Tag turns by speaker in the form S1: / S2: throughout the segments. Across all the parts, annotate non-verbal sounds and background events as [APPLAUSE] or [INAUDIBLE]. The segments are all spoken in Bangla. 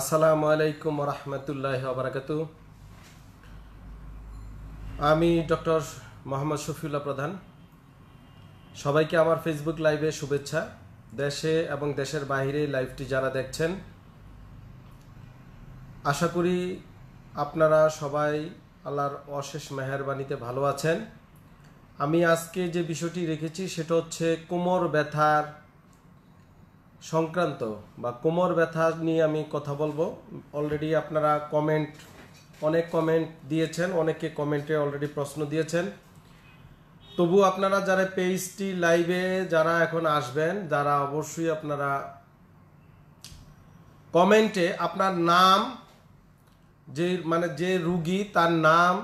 S1: আসসালামু আলাইকুম রহমতুল্লাহ বারাকাত আমি ডক্টর মোহাম্মদ শফিউল্লাহ প্রধান সবাইকে আমার ফেসবুক লাইভে শুভেচ্ছা দেশে এবং দেশের বাহিরে লাইভটি যারা দেখছেন আশা করি আপনারা সবাই আল্লাহর অশেষ মেহরবানিতে ভালো আছেন আমি আজকে যে বিষয়টি রেখেছি সেটা হচ্ছে কোমর ব্যথার সংক্রান্ত বা কোমর ব্যথা নিয়ে আমি কথা বলবো অলরেডি আপনারা কমেন্ট অনেক কমেন্ট দিয়েছেন অনেকে কমেন্টে অলরেডি প্রশ্ন দিয়েছেন তবু আপনারা যারা পেজটি লাইভে যারা এখন আসবেন যারা অবশ্যই আপনারা কমেন্টে আপনার নাম যে মানে যে রুগী তার নাম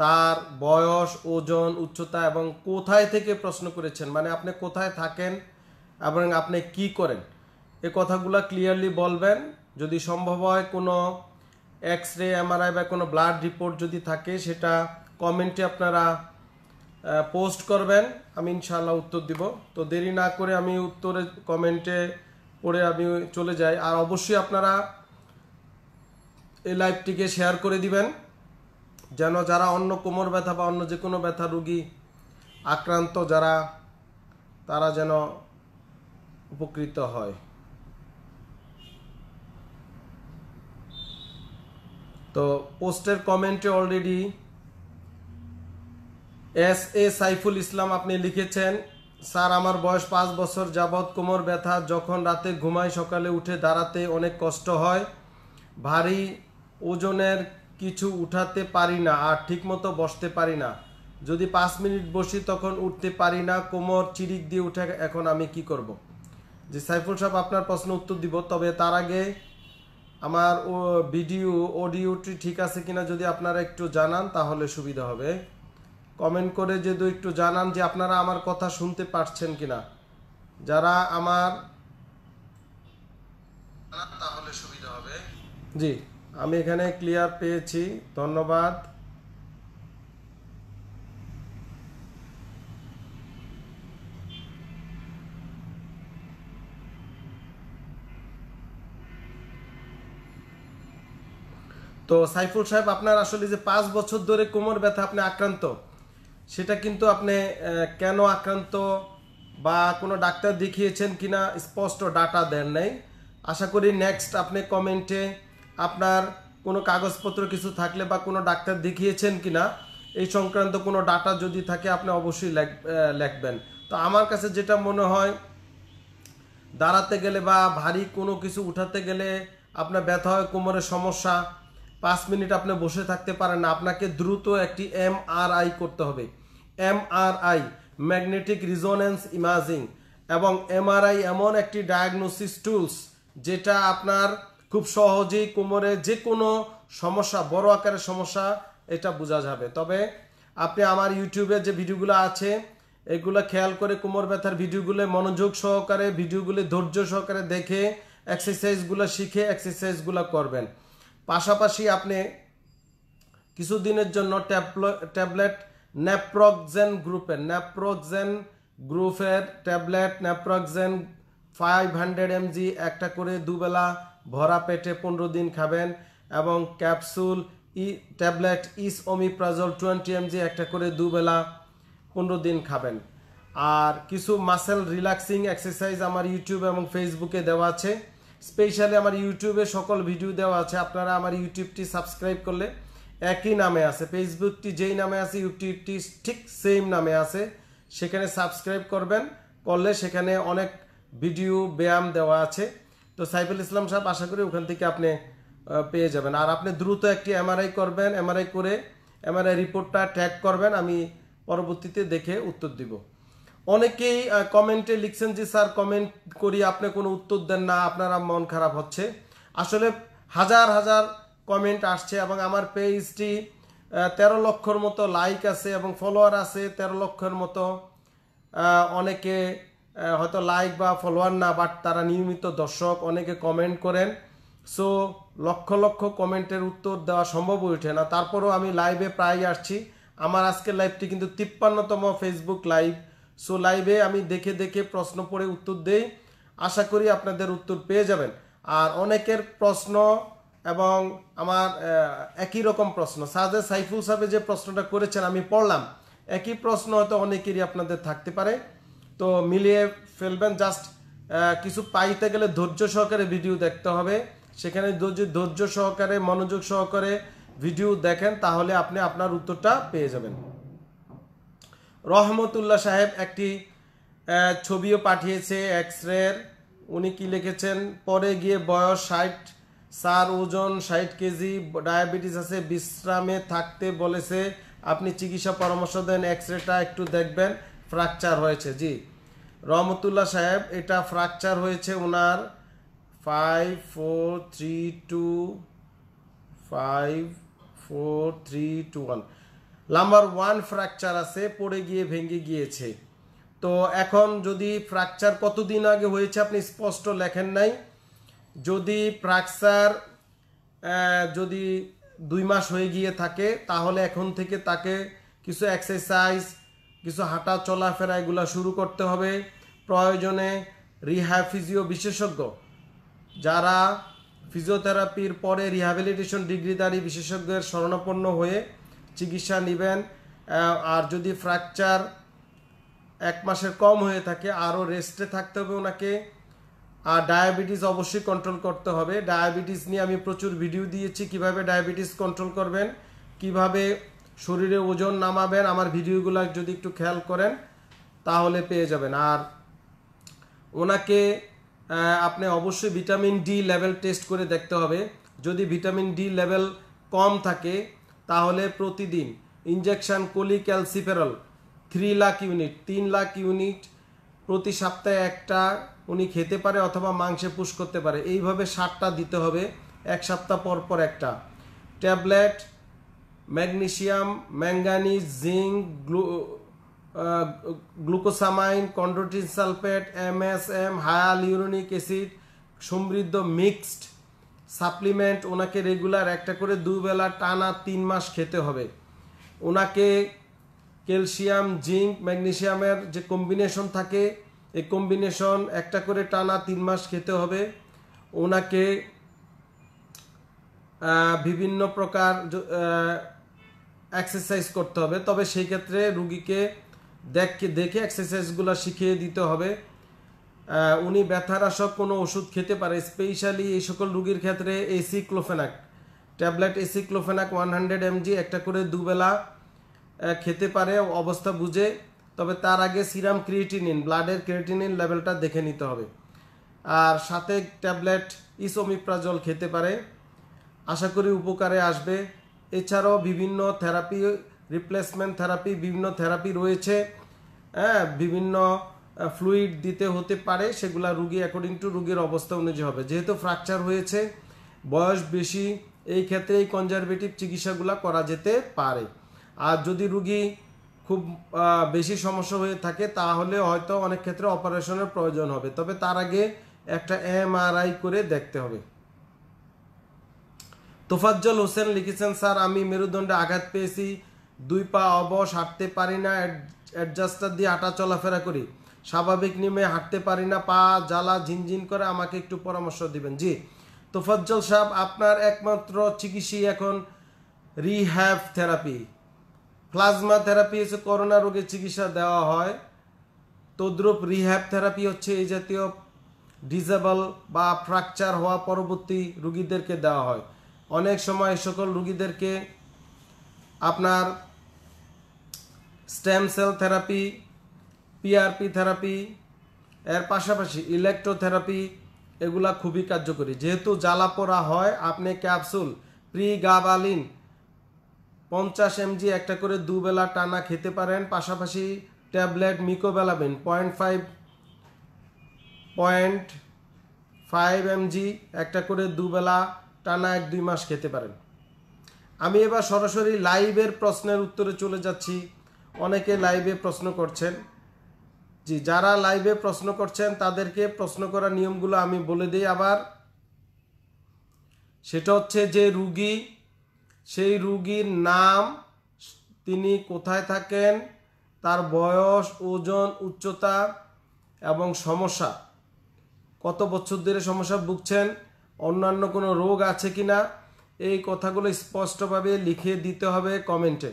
S1: তার বয়স ওজন উচ্চতা এবং কোথায় থেকে প্রশ্ন করেছেন মানে আপনি কোথায় থাকেন এবং আপনি কি করেন এ কথাগুলো ক্লিয়ারলি বলবেন যদি সম্ভব হয় কোনো এক্স রে এমআরআই বা কোনো ব্লাড রিপোর্ট যদি থাকে সেটা কমেন্টে আপনারা পোস্ট করবেন আমি ইনশাল্লাহ উত্তর দিব তো দেরি না করে আমি উত্তরে কমেন্টে পড়ে আমি চলে যাই আর অবশ্যই আপনারা এই লাইভটিকে শেয়ার করে দিবেন যেন যারা অন্য কোমর ব্যথা বা অন্য যে কোনো ব্যথা রুগী আক্রান্ত যারা তারা যেন উপকৃত হয় তো পোস্টের কমেন্টে already S A Saiful Islam আপনি লিখেছেন স্যার আমার বয়স পাঁচ বছর যাবৎ কোমর ব্যথা যখন রাতে ঘুমাই সকালে উঠে দাঁড়াতে অনেক কষ্ট হয় ভারী ওজনের কিছু উঠাতে পারি না আর ঠিকমতো বসতে পারি না যদি পাঁচ মিনিট বসি তখন উঠতে পারি না কোমর চিরিক দিয়ে উঠে এখন আমি কি করব। যে সাইফুল সাহেব আপনার প্রশ্ন উত্তর দিব তবে তার আগে আমার ও ভিডিও অডিওটি ঠিক আছে কিনা যদি আপনারা একটু জানান তাহলে সুবিধা হবে কমেন্ট করে যদি একটু জানান যে আপনারা আমার কথা শুনতে পারছেন কিনা যারা আমার তাহলে সুবিধা হবে জি আমি এখানে ক্লিয়ার পেয়েছি ধন্যবাদ তো সাইফুল সাহেব আপনার আসলে যে পাঁচ বছর ধরে কোমর ব্যথা আপনি আক্রান্ত সেটা কিন্তু আপনি কেন আক্রান্ত বা কোনো ডাক্তার দেখিয়েছেন কিনা স্পষ্ট ডাটা দেন নাই আশা করি নেক্সট আপনি কমেন্টে আপনার কোনো কাগজপত্র কিছু থাকলে বা কোনো ডাক্তার দেখিয়েছেন কিনা এই সংক্রান্ত কোনো ডাটা যদি থাকে আপনি অবশ্যই লেখবেন তো আমার কাছে যেটা মনে হয় দাঁড়াতে গেলে বা ভারী কোনো কিছু উঠাতে গেলে আপনার ব্যথা হয় কোমরের সমস্যা পাঁচ মিনিট আপনি বসে থাকতে পারেন না আপনাকে দ্রুত একটি এমআরআই করতে হবে এমআরআই ম্যাগনেটিক রিজোনেন্স ইমাজিং এবং এমআরআই এমন একটি ডায়াগনোসিস টুলস যেটা আপনার খুব সহজেই কোমরে যে কোনো সমস্যা বড় আকারের সমস্যা এটা বোঝা যাবে তবে আপনি আমার ইউটিউবে যে ভিডিওগুলো আছে এগুলো খেয়াল করে কোমর ব্যথার ভিডিওগুলো মনোযোগ সহকারে ভিডিওগুলি ধৈর্য সহকারে দেখে এক্সারসাইজগুলো শিখে এক্সারসাইজগুলো করবেন পাশাপাশি আপনি কিছুদিনের জন্য ট্যাবলেট ন্যাপ্রোক্সেন গ্রুপের ন্যাপ্রোক্সেন গ্রুপের tablet naproxen five hundred mg একটা করে দুবেলা ভরা পেটে পনেরো দিন খাবেন এবং ক্যাপসুল ই ট্যাবলেট ইস ওমিপ্রাজল টোয়েন্টি এমজি একটা করে দুবেলা পনেরো দিন খাবেন আর কিছু মাসেল রিল্যাক্সিং এক্সারসাইজ আমার ইউটিউব এবং ফেসবুকে দেওয়া আছে স্পেশালি আমার ইউটিউবে সকল ভিডিও দেওয়া আছে আপনারা আমার ইউটিউবটি সাবস্ক্রাইব করলে একই নামে আছে ফেসবুকটি যেই নামে আছে ইউটিউবটি ঠিক সেম নামে আছে সেখানে সাবস্ক্রাইব করবেন করলে সেখানে অনেক ভিডিও ব্যায়াম দেওয়া আছে তো সাইফুল ইসলাম সাহেব আশা করি ওখান থেকে আপনি পেয়ে যাবেন আর আপনি দ্রুত একটি এমআরআই করবেন এমআরআই করে এমআরআই রিপোর্টটা ট্যাগ করবেন আমি পরবর্তীতে দেখে উত্তর দিব অনেকেই কমেন্টে লিখছেন যে স্যার কমেন্ট করি আপনি কোনো উত্তর দেন না আপনারা মন খারাপ হচ্ছে আসলে হাজার হাজার কমেন্ট আসছে এবং আমার পেজটি তেরো লক্ষর মতো লাইক আছে এবং ফলোয়ার আছে তেরো লক্ষের মতো অনেকে হয়তো লাইক বা ফলোয়ার না বাট তারা নিয়মিত দর্শক অনেকে কমেন্ট করেন সো লক্ষ লক্ষ কমেন্টের উত্তর দেওয়া সম্ভব হয়ে ওঠে না তারপরও আমি লাইভে প্রায় আসছি আমার আজকের লাইভটি কিন্তু তিপ্পান্নতম ফেসবুক লাইভ সো লাইভে আমি দেখে দেখে প্রশ্ন পড়ে উত্তর দেই আশা করি আপনাদের উত্তর পেয়ে যাবেন আর অনেকের প্রশ্ন এবং আমার একই রকম প্রশ্ন সাজে সাইফুল সাহেবে যে প্রশ্নটা করেছেন আমি পড়লাম একই প্রশ্ন হয়তো অনেকেরই আপনাদের থাকতে পারে তো মিলিয়ে ফেলবেন জাস্ট কিছু পাইতে গেলে ধৈর্য সহকারে ভিডিও দেখতে হবে সেখানে ধৈর্য সহকারে মনোযোগ সহকারে ভিডিও দেখেন তাহলে আপনি আপনার উত্তরটা পেয়ে যাবেন রহমতুল্লাহ সাহেব একটি ছবিও পাঠিয়েছে এক্স রের উনি কি লিখেছেন পরে গিয়ে বয়স ষাট সার ওজন ষাট কেজি ডায়াবেটিস আছে বিশ্রামে থাকতে বলেছে আপনি চিকিৎসা পরামর্শ দেন এক্স রেটা একটু দেখবেন ফ্র্যাকচার হয়েছে জি রহমতুল্লাহ সাহেব এটা ফ্র্যাকচার হয়েছে ওনার five four three two five four three two one lumbar one fracture আছে পড়ে গিয়ে ভেঙে গিয়েছে তো এখন যদি ফ্র্যাকচার কতদিন আগে হয়েছে আপনি স্পষ্ট লেখেন নাই যদি ফ্র্যাকচার যদি দুই মাস হয়ে গিয়ে থাকে তাহলে এখন থেকে তাকে কিছু এক্সারসাইজ কিছু হাঁটা চলাফেরা এগুলো শুরু করতে হবে প্রয়োজনে রিহ্যাফিজিও বিশেষজ্ঞ যারা ফিজিওথেরাপির পরে রিহাবিলিটেশন ডিগ্রিদারি বিশেষজ্ঞের শরণাপন্ন হয়ে চিকিৎসা নেবেন আর যদি ফ্র্যাকচার এক মাসের কম হয়ে থাকে আরও রেস্টে থাকতে হবে ওনাকে আর ডায়াবেটিস অবশ্যই কন্ট্রোল করতে হবে ডায়াবেটিস নিয়ে আমি প্রচুর ভিডিও দিয়েছি কিভাবে ডায়াবেটিস কন্ট্রোল করবেন কিভাবে শরীরে ওজন নামাবেন আমার ভিডিওগুলো যদি একটু খেয়াল করেন তাহলে পেয়ে যাবেন আর ওনাকে আপনি অবশ্যই ভিটামিন ডি লেভেল টেস্ট করে দেখতে হবে যদি ভিটামিন ডি লেভেল কম থাকে তাহলে প্রতিদিন injection cholecalciferol three lakh unit তিন লাখ ইউনিট প্রতি সপ্তাহে একটা উনি খেতে পারে অথবা মাংসে পুশ করতে পারে এইভাবে সারটা দিতে হবে এক সপ্তাহ পর পর একটা tablet magnesium manganese zinc glu glucosamine chondroitin sulphate MSM hyaluronic acid সমৃদ্ধ মিক্সড সাপ্লিমেন্ট ওনাকে রেগুলার একটা করে দুবেলা টানা তিন মাস খেতে হবে ওনাকে ক্যালসিয়াম জিঙ্ক ম্যাগনেশিয়ামের যে কম্বিনেশন থাকে এই কম্বিনেশন একটা করে টানা তিন মাস খেতে হবে ওনাকে বিভিন্ন প্রকার এক্সারসাইজ করতে হবে তবে সেই ক্ষেত্রে রুগীকে দেখে দেখে এক্সারসাইজগুলো শিখিয়ে দিতে হবে উনি ব্যথার আসক কোনো ওষুধ খেতে পারে স্পেশালি এই সকল রুগীর ক্ষেত্রে aceclofenac tablet aceclofenac one hundred mg একটা করে দুবেলা খেতে পারে অবস্থা বুঝে তবে তার আগে সিরাম ক্রিয়েটিনিন ব্লাডের ক্রিয়েটিনিন লেভেলটা দেখে নিতে হবে আর সাথে ট্যাবলেট ইসোমিপ্রাজল খেতে পারে আশা করি উপকারে আসবে এছাড়াও বিভিন্ন থেরাপি রিপ্লেসমেন্ট থেরাপি বিভিন্ন থেরাপি রয়েছে হ্যাঁ বিভিন্ন ফ্লুইড দিতে হতে পারে সেগুলা রুগী অ্যাকর্ডিং টু রুগীর অবস্থা অনুযায়ী হবে যেহেতু ফ্র্যাকচার হয়েছে বয়স বেশি এই ক্ষেত্রে এই কনজারভেটিভ চিকিৎসাগুলা করা যেতে পারে আর যদি রুগী খুব বেশি সমস্যা হয়ে থাকে তাহলে হয়তো অনেক ক্ষেত্রে অপারেশনের প্রয়োজন হবে তবে তার আগে একটা এমআরআই করে দেখতে হবে তোফাজ্জল হোসেন লিখেছেন স্যার আমি মেরুদণ্ডে আঘাত পেয়েছি দুই পা অবশ হাঁটতে পারি না অ্যাডজাস্টার দিয়ে আটা চলাফেরা করি স্বাভাবিক নিয়মে হাঁটতে পারি না পা জ্বালা ঝিনঝিন করে আমাকে একটু পরামর্শ দিবেন জি ফজ্জল সাহেব আপনার একমাত্র চিকিৎসা এখন রিহ্যাব থেরাপি প্লাজমা থেরাপি হচ্ছে করোনা রোগের চিকিৎসা দেওয়া হয় তদ্রুপ রিহ্যাব থেরাপি হচ্ছে এই জাতীয় ডিজেবল বা ফ্র্যাকচার হওয়া পরবর্তী রুগীদেরকে দেওয়া হয় অনেক সময় সকল রুগীদেরকে আপনার stem cell therapy PRP therapy এর পাশাপাশি ইলেকট্রোথেরাপি এগুলা খুবই কার্যকরী যেহেতু জ্বালা পোড়া হয় আপনি ক্যাপসুল প্রি গাবালিন পঞ্চাশ এমজি একটা করে দুবেলা টানা খেতে পারেন পাশাপাশি tablet mecobalamin point five point five mg একটা করে দুবেলা টানা এক দুই মাস খেতে পারেন আমি এবার সরাসরি লাইভের প্রশ্নের উত্তরে চলে যাচ্ছি অনেকে লাইভে প্রশ্ন করছেন জি যারা লাইভে প্রশ্ন করছেন তাদেরকে প্রশ্ন করার নিয়মগুলো আমি বলে দিই আবার সেটা হচ্ছে যে রুগী সেই রুগীর নাম তিনি কোথায় থাকেন তার বয়স ওজন উচ্চতা এবং সমস্যা কত বছর ধরে সমস্যা ভুগছেন অন্যান্য কোনো রোগ আছে কি না এই কথাগুলো স্পষ্টভাবে লিখে দিতে হবে কমেন্টে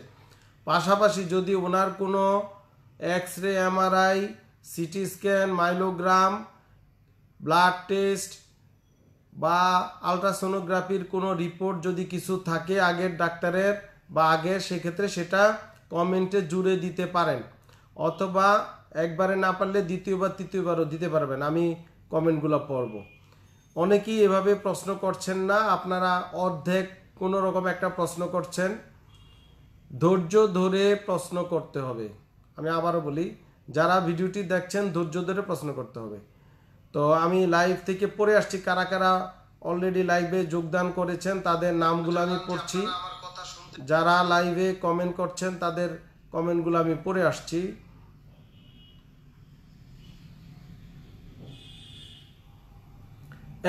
S1: পাশাপাশি যদি ওনার কোনো X ray MRI CT scan myelogram blood test বা আলট্রাসোনোগ্রাফির কোনো রিপোর্ট যদি কিছু থাকে আগের ডাক্তারের বা আগের সেক্ষেত্রে সেটা কমেন্টে জুড়ে দিতে পারেন অথবা একবারে না পারলে দ্বিতীয়বার তৃতীয়বারও দিতে পারবেন আমি কমেন্টগুলো পড়ব অনেকেই এভাবে প্রশ্ন করছেন না আপনারা অর্ধেক কোনো রকম একটা প্রশ্ন করছেন ধৈর্য ধরে প্রশ্ন করতে হবে আমি আবারও বলি যারা ভিডিওটি দেখছেন ধৈর্য ধরে প্রশ্ন করতে হবে তো আমি লাইভ থেকে পড়ে আসছি কারা কারা অলরেডি লাইভে যোগদান করেছেন তাদের নামগুলো আমি পড়ছি যারা লাইভে কমেন্ট করছেন তাদের কমেন্টগুলো আমি পড়ে আসছি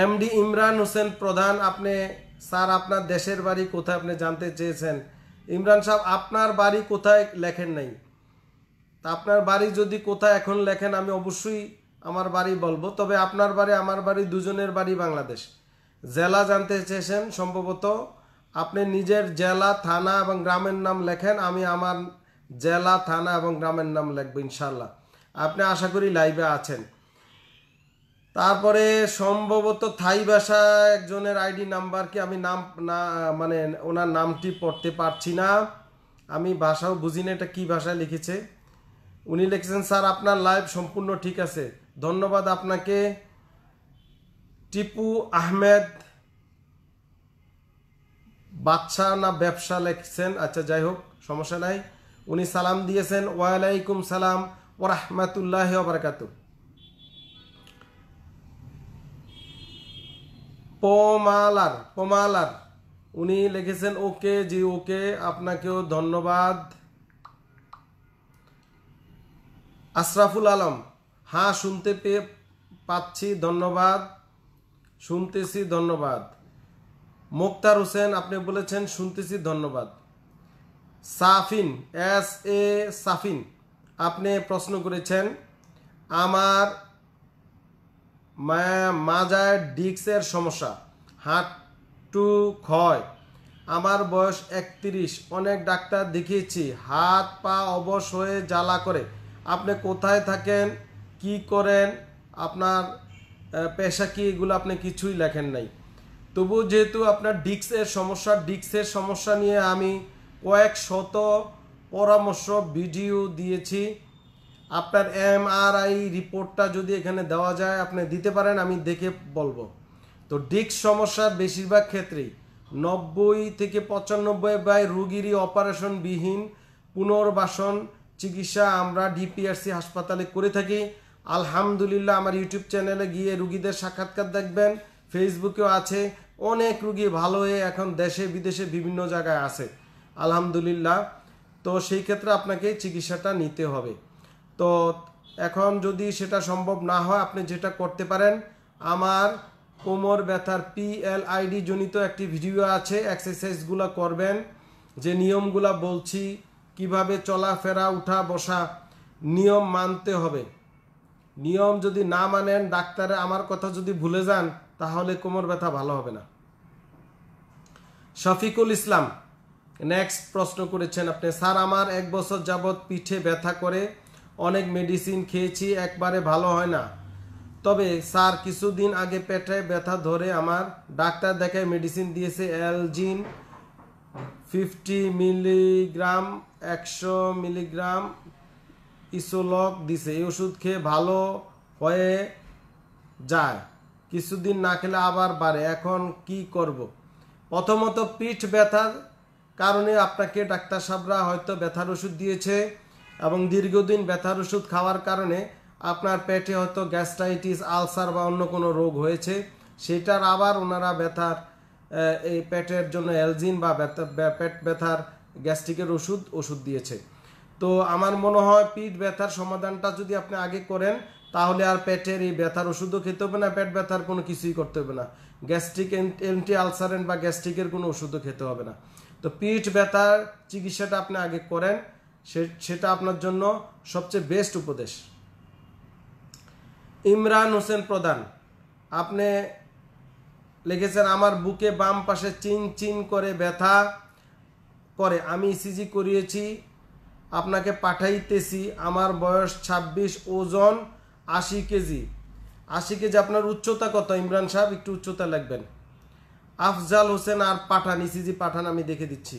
S1: এমডি ইমরান হোসেন প্রধান আপনি স্যার আপনার দেশের বাড়ি কোথায় আপনি জানতে চেয়েছেন ইমরান সাহেব আপনার বাড়ি কোথায় লেখেন নাই তা আপনার বাড়ি যদি কোথায় এখন লেখেন আমি অবশ্যই আমার বাড়ি বলবো তবে আপনার বাড়ি আমার বাড়ি দুজনের বাড়ি বাংলাদেশ জেলা জানতে চেয়েছেন সম্ভবত আপনি নিজের জেলা থানা এবং গ্রামের নাম লেখেন আমি আমার জেলা থানা এবং গ্রামের নাম লেখবো ইনশাল্লাহ আপনি আশা করি লাইভে আছেন তারপরে সম্ভবত থাই ভাষা একজনের আইডি নাম্বার কি আমি নাম না মানে ওনার নামটি পড়তে পারছি না আমি ভাষাও বুঝি না এটা কী ভাষায় লিখেছে উনি লিখেছেন স্যার আপনার লাইভ সম্পূর্ণ ঠিক আছে ধন্যবাদ আপনাকে টিপু আহমেদ বাচ্চা না ব্যবসা লিখছেন আচ্ছা যাই হোক সমস্যা নাই উনি সালাম দিয়েছেন ওয়ালাইকুম সালাম রহমতুল্লাহ আবরকাত পোমালার পোমালার উনি লিখেছেন ওকে জি ওকে আপনাকেও ধন্যবাদ আশরাফুল আলম হ্যাঁ শুনতে পেয়ে পাচ্ছি ধন্যবাদ শুনতেছি ধন্যবাদ মুক্তার হোসেন আপনি বলেছেন শুনতেছি ধন্যবাদ সাফিন এস এ সাফিন আপনি প্রশ্ন করেছেন আমার মাজায় ডিক্সের সমস্যা হাঁটু ক্ষয় আমার বয়স একত্রিশ অনেক ডাক্তার দেখিয়েছি হাত পা অবশ হয়ে জ্বালা করে আপনি কোথায় থাকেন কি করেন আপনার পেশা কি এগুলো আপনি কিছুই লেখেন নাই তবু যেহেতু আপনার ডিক্সের সমস্যা ডিক্সের সমস্যা নিয়ে আমি কয়েক শত পরামর্শ ভিডিও দিয়েছি আপনার এমআরআই রিপোর্টটা যদি এখানে দেওয়া যায় আপনি দিতে পারেন আমি দেখে বলবো তো ডিক্স সমস্যা বেশিরভাগ ক্ষেত্রেই নব্বই থেকে পঁচানব্বই বাই রুগীরই অপারেশনবিহীন পুনর্বাসন চিকিৎসা আমরা ডিপিআরসি হাসপাতালে করে থাকি আলহামদুলিল্লাহ আমার ইউটিউব চ্যানেলে গিয়ে রুগীদের সাক্ষাৎকার দেখবেন ফেসবুকেও আছে অনেক রুগী ভালো হয়ে এখন দেশে বিদেশে বিভিন্ন জায়গায় আছে আলহামদুলিল্লাহ তো সেই ক্ষেত্রে আপনাকে চিকিৎসাটা নিতে হবে তো এখন যদি সেটা সম্ভব না হয় আপনি যেটা করতে পারেন আমার কোমর ব্যথার পিএলআইডি জনিত একটি ভিডিও আছে এক্সারসাইজগুলো করবেন যে নিয়মগুলো বলছি কিভাবে চলাফেরা উঠা বসা নিয়ম মানতে হবে নিয়ম যদি না মানেন ডাক্তারে আমার কথা যদি ভুলে যান তাহলে কোমর ব্যথা ভালো হবে না শফিকুল ইসলাম নেক্সট প্রশ্ন করেছেন আপনি স্যার আমার এক বছর যাবৎ পিঠে ব্যথা করে অনেক মেডিসিন খেয়েছি একবারে ভালো হয় না তবে স্যার কিছুদিন আগে পেটে ব্যথা ধরে আমার ডাক্তার দেখায় মেডিসিন দিয়েছে অ্যালজিন ফিফটি মিলিগ্রাম একশো মিলিগ্রাম ইসোলক দিছে এই ওষুধ খেয়ে ভালো হয়ে যায় কিছুদিন না খেলে আবার বাড়ে এখন কি করব। প্রথমত পিঠ ব্যথার কারণে আপনাকে ডাক্তার সাহরা হয়তো ব্যথার ওষুধ দিয়েছে এবং দীর্ঘদিন ব্যথার ওষুধ খাওয়ার কারণে আপনার পেটে হয়তো গ্যাস্ট্রাইটিস আলসার বা অন্য কোনো রোগ হয়েছে সেটার আবার ওনারা ব্যথার এই পেটের জন্য অ্যালজিন বা ব্যথা পেট ব্যথার গ্যাস্ট্রিকের ওষুধ ওষুধ দিয়েছে তো আমার মনে হয় পিঠ ব্যথার সমাধানটা যদি আপনি আগে করেন তাহলে আর পেটের এই ব্যথার ওষুধও খেতে হবে না পেট ব্যথার কোনো কিছুই করতে হবে না গ্যাস্ট্রিক এন্টি আলসারেন্ট বা গ্যাস্ট্রিকের কোনো ওষুধও খেতে হবে না তো পিঠ ব্যথার চিকিৎসাটা আপনি আগে করেন সেটা আপনার জন্য সবচেয়ে বেস্ট উপদেশ ইমরান হোসেন প্রধান আপনি লিখেছেন আমার বুকে বাম পাশে চিন চিন করে ব্যথা পরে আমি ইসিজি করিয়েছি আপনাকে পাঠাইতেছি আমার বয়স ২৬ ওজন আশি কেজি আশি কেজি আপনার উচ্চতা কত ইমরান সাহেব একটু উচ্চতা লাগবেন আফজাল হোসেন আর পাঠান ইসিজি e পাঠান আমি দেখে দিচ্ছি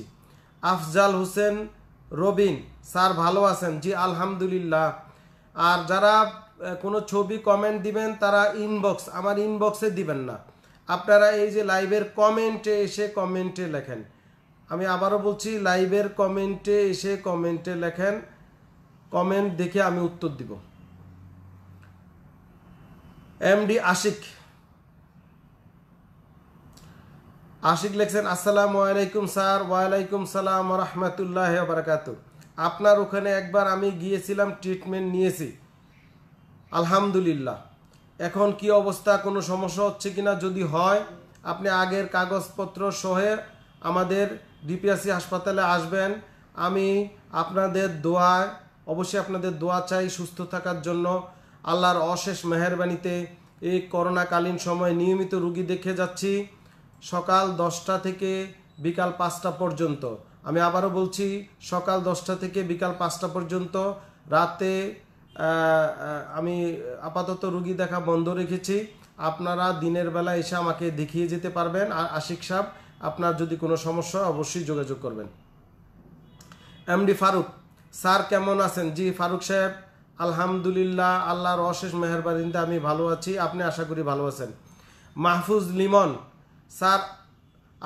S1: আফজাল হোসেন রবিন স্যার ভালো আছেন জি আলহামদুলিল্লাহ আর যারা কোনো ছবি কমেন্ট দিবেন তারা ইনবক্স আমার ইনবক্সে দিবেন না আপনারা এই যে লাইভের কমেন্টে এসে কমেন্টে লেখেন আমি আবারও বলছি লাইভের কমেন্টে এসে কমেন্টে লেখেন কমেন্ট দেখে আমি উত্তর দিব এমডি আশিক আশিক লেখছেন আসসালামু আলাইকুম স্যার ওয়ালাইকুম সালাম রহমতুল্লাহ বারাকাত আপনার ওখানে একবার আমি গিয়েছিলাম ট্রিটমেন্ট নিয়েছি আলহামদুলিল্লাহ এখন কি অবস্থা কোনো সমস্যা হচ্ছে কিনা যদি হয় আপনি আগের কাগজপত্র সহে আমাদের ডিপিআরসি হাসপাতালে আসবেন আমি আপনাদের দোয়ায় অবশ্যই আপনাদের দোয়া চাই সুস্থ থাকার জন্য আল্লাহর অশেষ মেহরবানিতে এই করোনাকালীন সময়ে নিয়মিত রুগী দেখে যাচ্ছি সকাল দশটা থেকে বিকাল পাঁচটা পর্যন্ত আমি আবারও বলছি সকাল দশটা থেকে বিকাল পাঁচটা পর্যন্ত রাতে আমি আপাতত রুগী দেখা বন্ধ রেখেছি আপনারা দিনের বেলা এসে আমাকে দেখিয়ে যেতে পারবেন আর আশিক সাহেব আপনার যদি কোনো সমস্যা অবশ্যই যোগাযোগ করবেন এমডি ফারুক স্যার কেমন আছেন জি ফারুক সাহেব আলহামদুলিল্লাহ আল্লাহর অশেষ মেহরবানিতে আমি ভালো আছি আপনি আশা করি ভালো আছেন মাহফুজ লিমন স্যার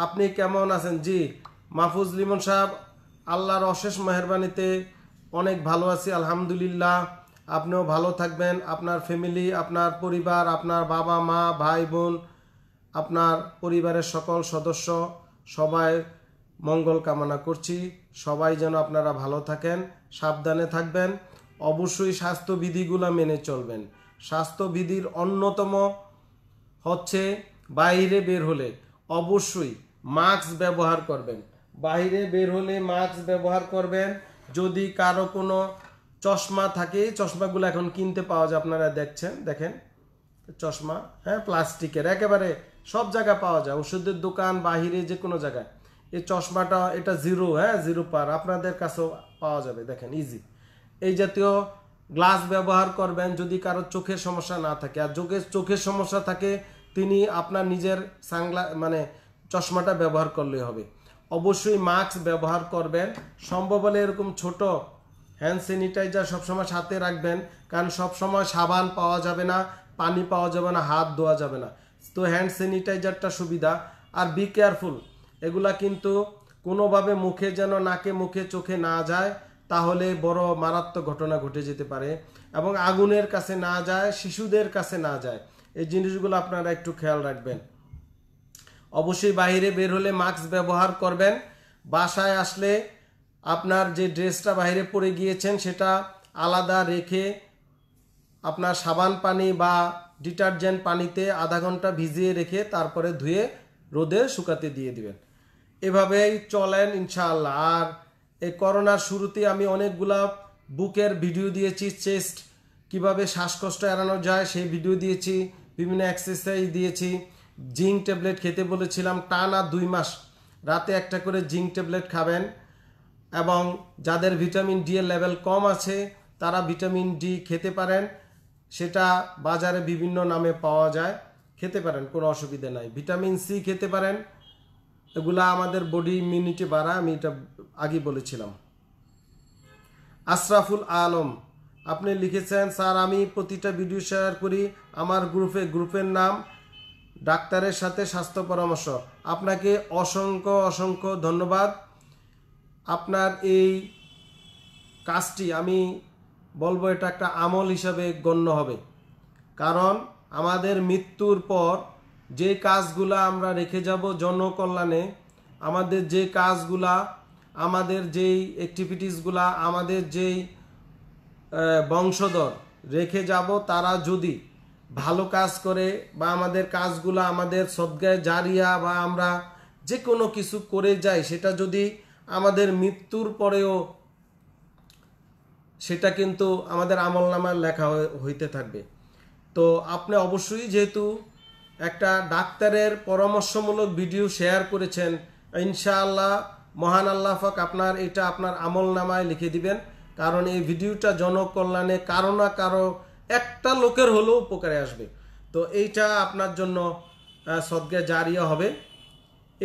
S1: আপনি কেমন আছেন জি মাহফুজ লিমন সাহেব আল্লাহর অশেষ মেহরবানিতে অনেক ভালো আছি আলহামদুলিল্লাহ আপনিও ভালো থাকবেন আপনার ফ্যামিলি আপনার পরিবার আপনার বাবা মা ভাই বোন আপনার পরিবারের সকল সদস্য সবাই মঙ্গল কামনা করছি সবাই যেন আপনারা ভালো থাকেন সাবধানে থাকবেন অবশ্যই স্বাস্থ্যবিধিগুলো মেনে চলবেন স্বাস্থ্যবিধির অন্যতম হচ্ছে বাইরে বের হলে অবশ্যই মাস্ক ব্যবহার করবেন বাইরে বের হলে মাস্ক ব্যবহার করবেন যদি কারো কোনো চশমা থাকে চশমাগুলো এখন কিনতে পাওয়া যায় আপনারা দেখছেন দেখেন চশমা হ্যাঁ প্লাস্টিকের একেবারে সব জায়গায় পাওয়া যায় ওষুধের দোকান বাহিরে যে কোনো জায়গায় এই চশমাটা এটা জিরো হ্যাঁ জিরো পার আপনাদের কাছেও পাওয়া যাবে দেখেন ইজি এই জাতীয় গ্লাস ব্যবহার করবেন যদি কারো চোখের সমস্যা না থাকে আর চোখের চোখের সমস্যা থাকে তিনি আপনার নিজের সাংলা মানে চশমাটা ব্যবহার করলে হবে অবশ্যই মাস্ক ব্যবহার করবেন সম্ভব হলে এরকম ছোট হ্যান্ড স্যানিটাইজার সবসময় সাথে রাখবেন কারণ সবসময় সাবান পাওয়া যাবে না পানি পাওয়া যাবে না হাত ধোয়া যাবে না তো হ্যান্ড স্যানিটাইজারটা সুবিধা আর বি কেয়ারফুল এগুলা কিন্তু কোনোভাবে মুখে যেন নাকে মুখে চোখে না যায় তাহলে বড় মারাত্মক ঘটনা ঘটে যেতে পারে এবং আগুনের কাছে না যায় শিশুদের কাছে না যায় এই জিনিসগুলো আপনারা একটু খেয়াল রাখবেন অবশ্যই বাইরে বের হলে মাস্ক ব্যবহার করবেন বাসায় আসলে আপনার যে ড্রেসটা বাইরে পরে গিয়েছেন সেটা আলাদা রেখে আপনার সাবান পানি বা ডিটারজেন্ট পানিতে আধা ঘন্টা ভিজিয়ে রেখে তারপরে ধুয়ে রোদে শুকাতে দিয়ে দিবেন এভাবেই চলেন ইনশাআল্লাহ আর এই করোনার শুরুতে আমি অনেকগুলা বুকের ভিডিও দিয়েছি চেস্ট কিভাবে শ্বাসকষ্ট এড়ানো যায় সেই ভিডিও দিয়েছি বিভিন্ন এক্সারসাইজ দিয়েছি জিঙ্ক ট্যাবলেট খেতে বলেছিলাম টানা দুই মাস রাতে একটা করে জিঙ্ক ট্যাবলেট খাবেন এবং যাদের ভিটামিন ডি এর লেভেল কম আছে তারা ভিটামিন ডি খেতে পারেন সেটা বাজারে বিভিন্ন নামে পাওয়া যায় খেতে পারেন কোনো অসুবিধা নাই ভিটামিন সি খেতে পারেন এগুলা আমাদের বডি ইমিউনিটি বাড়া আমি এটা আগে বলেছিলাম আশরাফুল আলম আপনি লিখেছেন স্যার আমি প্রতিটা ভিডিও শেয়ার করি আমার গ্রুপে গ্রুপের নাম ডাক্তারের সাথে স্বাস্থ্য পরামর্শ আপনাকে অসংখ্য অসংখ্য ধন্যবাদ আপনার এই কাজটি আমি বলবো এটা একটা আমল হিসাবে গণ্য হবে কারণ আমাদের মৃত্যুর পর যে কাজগুলা আমরা রেখে যাব জনকল্যাণে আমাদের যে কাজগুলা আমাদের যেই অ্যাক্টিভিটিসগুলা আমাদের যেই বংশধর রেখে যাব তারা যদি ভালো কাজ করে বা আমাদের কাজগুলো আমাদের সদ্গায় জারিয়া বা আমরা যে কোনো কিছু করে যাই সেটা যদি আমাদের মৃত্যুর পরেও সেটা কিন্তু আমাদের আমল নামার লেখা হইতে থাকবে তো আপনি অবশ্যই যেহেতু একটা ডাক্তারের পরামর্শমূলক ভিডিও শেয়ার করেছেন ইনশাআল্লাহ মহান আল্লাহ ফক আপনার এটা আপনার আমল নামায় লিখে দিবেন কারণ এই ভিডিওটা জনকল্যাণে কারো না কারো একটা লোকের হলেও উপকারে আসবে তো এইটা আপনার জন্য সদ্গা জারিয়া হবে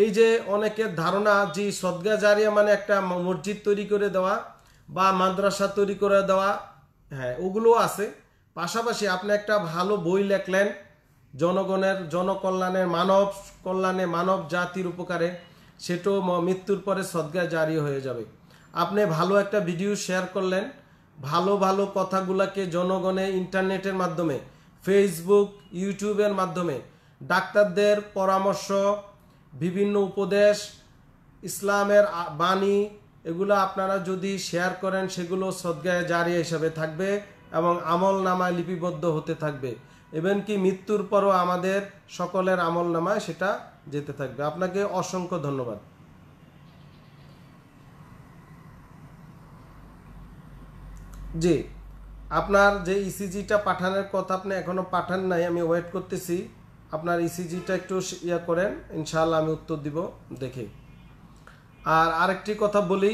S1: এই যে অনেকের ধারণা যে সদ্গা জারিয়া মানে একটা মসজিদ তৈরি করে দেওয়া বা মাদ্রাসা তৈরি করে দেওয়া হ্যাঁ ওগুলোও আছে পাশাপাশি আপনি একটা ভালো বই লেখলেন জনগণের জনকল্যাণের মানব কল্যাণে মানব জাতির উপকারে সেটাও মৃত্যুর পরে সদ্গা জারি হয়ে যাবে আপনি ভালো একটা ভিডিও শেয়ার করলেন ভালো ভালো কথাগুলোকে জনগণে ইন্টারনেটের মাধ্যমে ফেসবুক ইউটিউবের মাধ্যমে ডাক্তারদের পরামর্শ বিভিন্ন উপদেশ ইসলামের বাণী এগুলো আপনারা যদি শেয়ার করেন সেগুলো সদ্গায় জারি হিসাবে থাকবে এবং আমল নামায় লিপিবদ্ধ হতে থাকবে ইভেন কি মৃত্যুর পরও আমাদের সকলের আমল নামায় সেটা যেতে থাকবে আপনাকে অসংখ্য ধন্যবাদ জি আপনার যে ইসিজিটা e পাঠানোর কথা আপনি এখনও পাঠান নাই আমি ওয়েট করতেছি আপনার ইসিজিটা e একটু ইয়া করেন ইনশাআল্লাহ আমি উত্তর দিব দেখে আর আরেকটি কথা বলি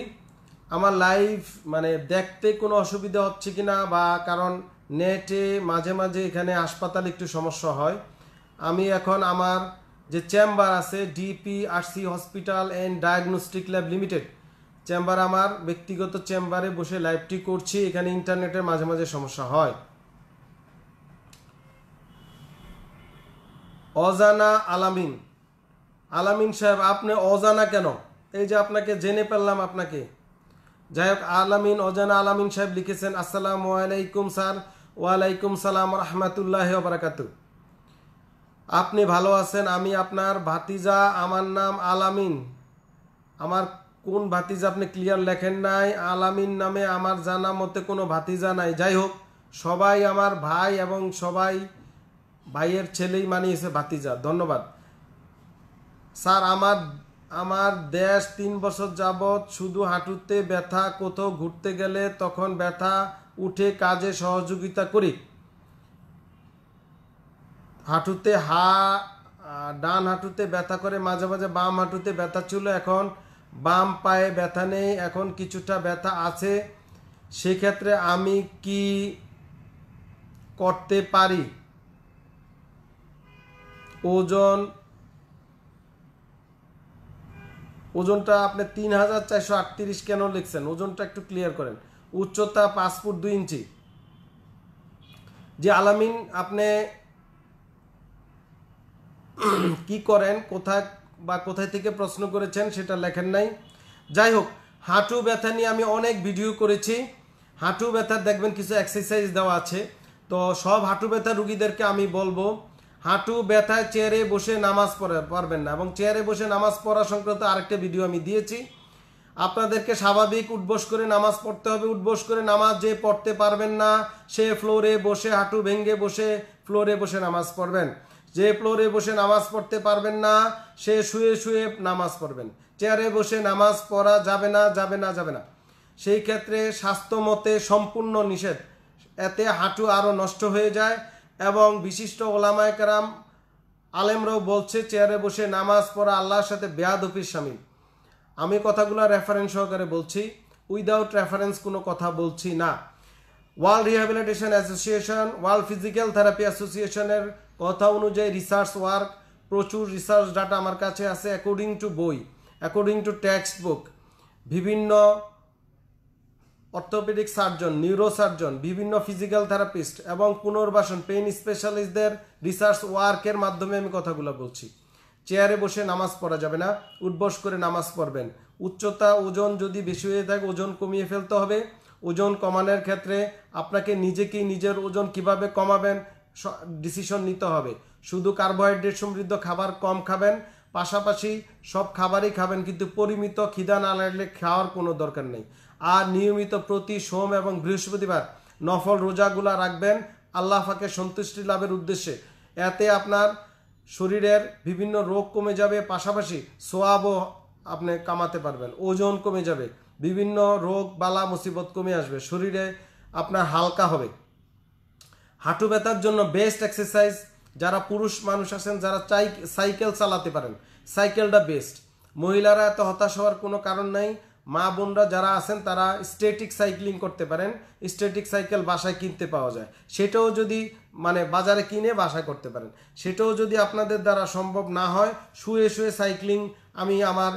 S1: আমার লাইভ মানে দেখতে কোনো অসুবিধা হচ্ছে কি না বা কারণ নেটে মাঝে মাঝে এখানে হাসপাতাল একটু সমস্যা হয় আমি এখন আমার যে চেম্বার আছে DP RC hospital and diagnostic lab limited chamber আমার ব্যক্তিগত চেম্বারে বসে লাইভটি করছি এখানে ইন্টারনেটের মাঝে মাঝে সমস্যা হয় অজানা আলামিন আলামিন সাহেব আপনি অজানা কেন এই যে আপনাকে জেনে পেলাম আপনাকে যাই হোক আলামিন অজানা আলামিন সাহেব লিখেছেন আসসালাম আলাইকুম স্যার ওয়ালাইকুম সালাম রহমতুল্লাহ বারাকাতু আপনি ভালো আছেন আমি আপনার ভাতিজা আমার নাম আলামিন আমার কোন ভাতিজা আপনি ক্লিয়ার লেখেন নাই আলামিন নামে আমার জানা মতে কোনো ভাতিজা নাই যাই হোক সবাই আমার ভাই এবং সবাই ভাইয়ের ছেলেই মানিয়েছে ভাতিজা ধন্যবাদ স্যার আমার আমার দেশ তিন বছর যাবৎ শুধু হাঁটুতে ব্যথা কোথাও ঘুরতে গেলে তখন ব্যথা উঠে কাজে সহযোগিতা করি হাঁটুতে হা ডান হাঁটুতে ব্যথা করে মাঝে মাঝে বাম হাঁটুতে ব্যথা ছিল এখন বাম পায়ে ব্যথা নেই এখন কিছুটা ব্যথা আছে সেক্ষেত্রে আমি কি করতে পারি ওজন ওজনটা আপনি তিন হাজার চারশো আটত্রিশ কেন লিখছেন ওজনটা একটু ক্লিয়ার করেন উচ্চতা পাঁচ ফুট দুই ইঞ্চি যে আলামিন আপনি কি করেন কোথায় বা কোথায় থেকে প্রশ্ন করেছেন সেটা লেখেন নাই যাই হোক হাঁটু ব্যথা নিয়ে আমি অনেক ভিডিও করেছি হাঁটু ব্যথা দেখবেন কিছু এক্সারসাইজ দেওয়া আছে তো সব হাঁটু ব্যথা রুগীদেরকে আমি বলবো হাঁটু ব্যথায় চেয়ারে বসে নামাজ পড়ে পারবেন না এবং চেয়ারে বসে নামাজ পড়া সংক্রান্ত আরেকটা ভিডিও আমি দিয়েছি আপনাদেরকে স্বাভাবিক উঠবোস করে নামাজ পড়তে হবে উঠবোস করে নামাজ যে পড়তে পারবেন না সে ফ্লোরে বসে হাঁটু ভেঙে বসে ফ্লোরে বসে নামাজ পড়বেন যে ফ্লোরে বসে নামাজ পড়তে পারবেন না সে শুয়ে শুয়ে নামাজ পড়বেন চেয়ারে বসে নামাজ পড়া যাবে না যাবে না যাবে না সেই ক্ষেত্রে স্বাস্থ্যমতে সম্পূর্ণ নিষেধ এতে হাঁটু আরও নষ্ট হয়ে যায় এবং বিশিষ্ট ওলামায়করাম আলেমরাও বলছে চেয়ারে বসে নামাজ পড়া আল্লাহর সাথে দফির স্বামী আমি কথাগুলো রেফারেন্স সহকারে বলছি উইদাউট রেফারেন্স কোনো কথা বলছি না world rehabilitation association world physical therapy অ্যাসোসিয়েশনের কথা অনুযায়ী রিসার্চ ওয়ার্ক প্রচুর রিসার্চ ডাটা আমার কাছে আছে অ্যাকর্ডিং টু বই অ্যাকর্ডিং টু টেক্সট বুক বিভিন্ন অর্থোপেডিক সার্জন নিউরোসার্জন বিভিন্ন ফিজিক্যাল থেরাপিস্ট এবং পুনর্বাসন পেইন স্পেশালিস্টদের রিসার্চ ওয়ার্কের মাধ্যমে আমি কথাগুলো বলছি চেয়ারে বসে নামাজ পড়া যাবে না উঠবস করে নামাজ পড়বেন উচ্চতা ওজন যদি বেশি হয়ে থাকে ওজন কমিয়ে ফেলতে হবে ওজন কমানোর ক্ষেত্রে আপনাকে নিজেকেই নিজের ওজন কিভাবে কমাবেন ডিসিশন নিতে হবে শুধু কার্বোহাইড্রেট সমৃদ্ধ খাবার কম খাবেন পাশাপাশি সব খাবারই খাবেন কিন্তু পরিমিত খিদা না লাগলে খাওয়ার কোনো দরকার নেই আর নিয়মিত প্রতি সোম এবং বৃহস্পতিবার নফল রোজাগুলা রাখবেন আল্লাহ ফাঁকে সন্তুষ্টি লাভের উদ্দেশ্যে এতে আপনার শরীরের বিভিন্ন রোগ কমে যাবে পাশাপাশি সোয়াবও আপনি কামাতে পারবেন ওজন কমে যাবে বিভিন্ন রোগ বালা মুসিবত কমে আসবে শরীরে আপনার হালকা হবে হাঁটু ব্যথার জন্য বেস্ট এক্সারসাইজ যারা পুরুষ মানুষ আছেন যারা চাই সাইকেল চালাতে পারেন সাইকেলটা বেস্ট মহিলারা এত হতাশ হওয়ার কোনো কারণ নাই মা বোনরা যারা আছেন তারা স্টেটিক সাইক্লিং করতে পারেন স্টেটিক সাইকেল বাসায় কিনতে পাওয়া যায় সেটাও যদি মানে বাজারে কিনে বাসায় করতে পারেন সেটাও যদি আপনাদের দ্বারা সম্ভব না হয় শুয়ে শুয়ে সাইক্লিং আমি আমার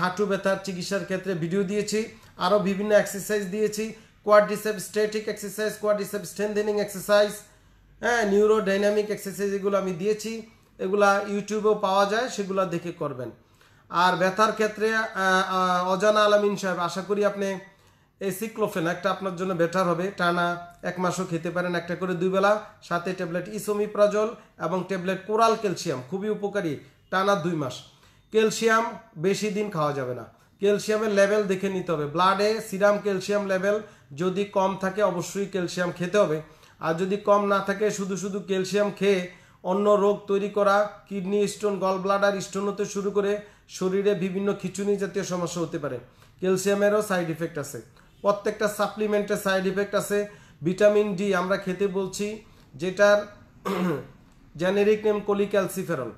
S1: হাঁটু ব্যথার চিকিৎসার ক্ষেত্রে ভিডিও দিয়েছি আরও বিভিন্ন এক্সারসাইজ দিয়েছি quadricep static exercise quadricep strengthening exercise হ্যাঁ নিউরো ডাইনামিক এক্সারসাইজ এগুলো আমি দিয়েছি এগুলা ইউটিউবেও পাওয়া যায় সেগুলো দেখে করবেন আর ব্যথার ক্ষেত্রে অজানা আলামিন সাহেব আশা করি আপনি এই সিক্লোফেন একটা আপনার জন্য বেটার হবে টানা এক মাসও খেতে পারেন একটা করে দুই বেলা সাথে ট্যাবলেট ইসোমি প্রাজল এবং ট্যাবলেট কোরাল ক্যালসিয়াম খুবই উপকারী টানা দুই মাস ক্যালসিয়াম বেশি দিন খাওয়া যাবে না ক্যালসিয়ামের লেভেল দেখে নিতে হবে ব্লাডে সিরাম ক্যালসিয়াম লেভেল যদি কম থাকে অবশ্যই ক্যালসিয়াম খেতে হবে আর যদি কম না থাকে শুধু শুধু ক্যালসিয়াম খেয়ে অন্য রোগ তৈরি করা kidney stone gall bladder stone হতে শুরু করে শরীরে বিভিন্ন খিচুনি জাতীয় সমস্যা হতে পারে ক্যালসিয়ামেরও সাইড ইফেক্ট আছে প্রত্যেকটা সাপ্লিমেন্টের সাইড ইফেক্ট আছে ভিটামিন ডি আমরা খেতে বলছি যেটার [CLEARS THROAT] জেনেরিক নেম কোলিক্যালসিফেরল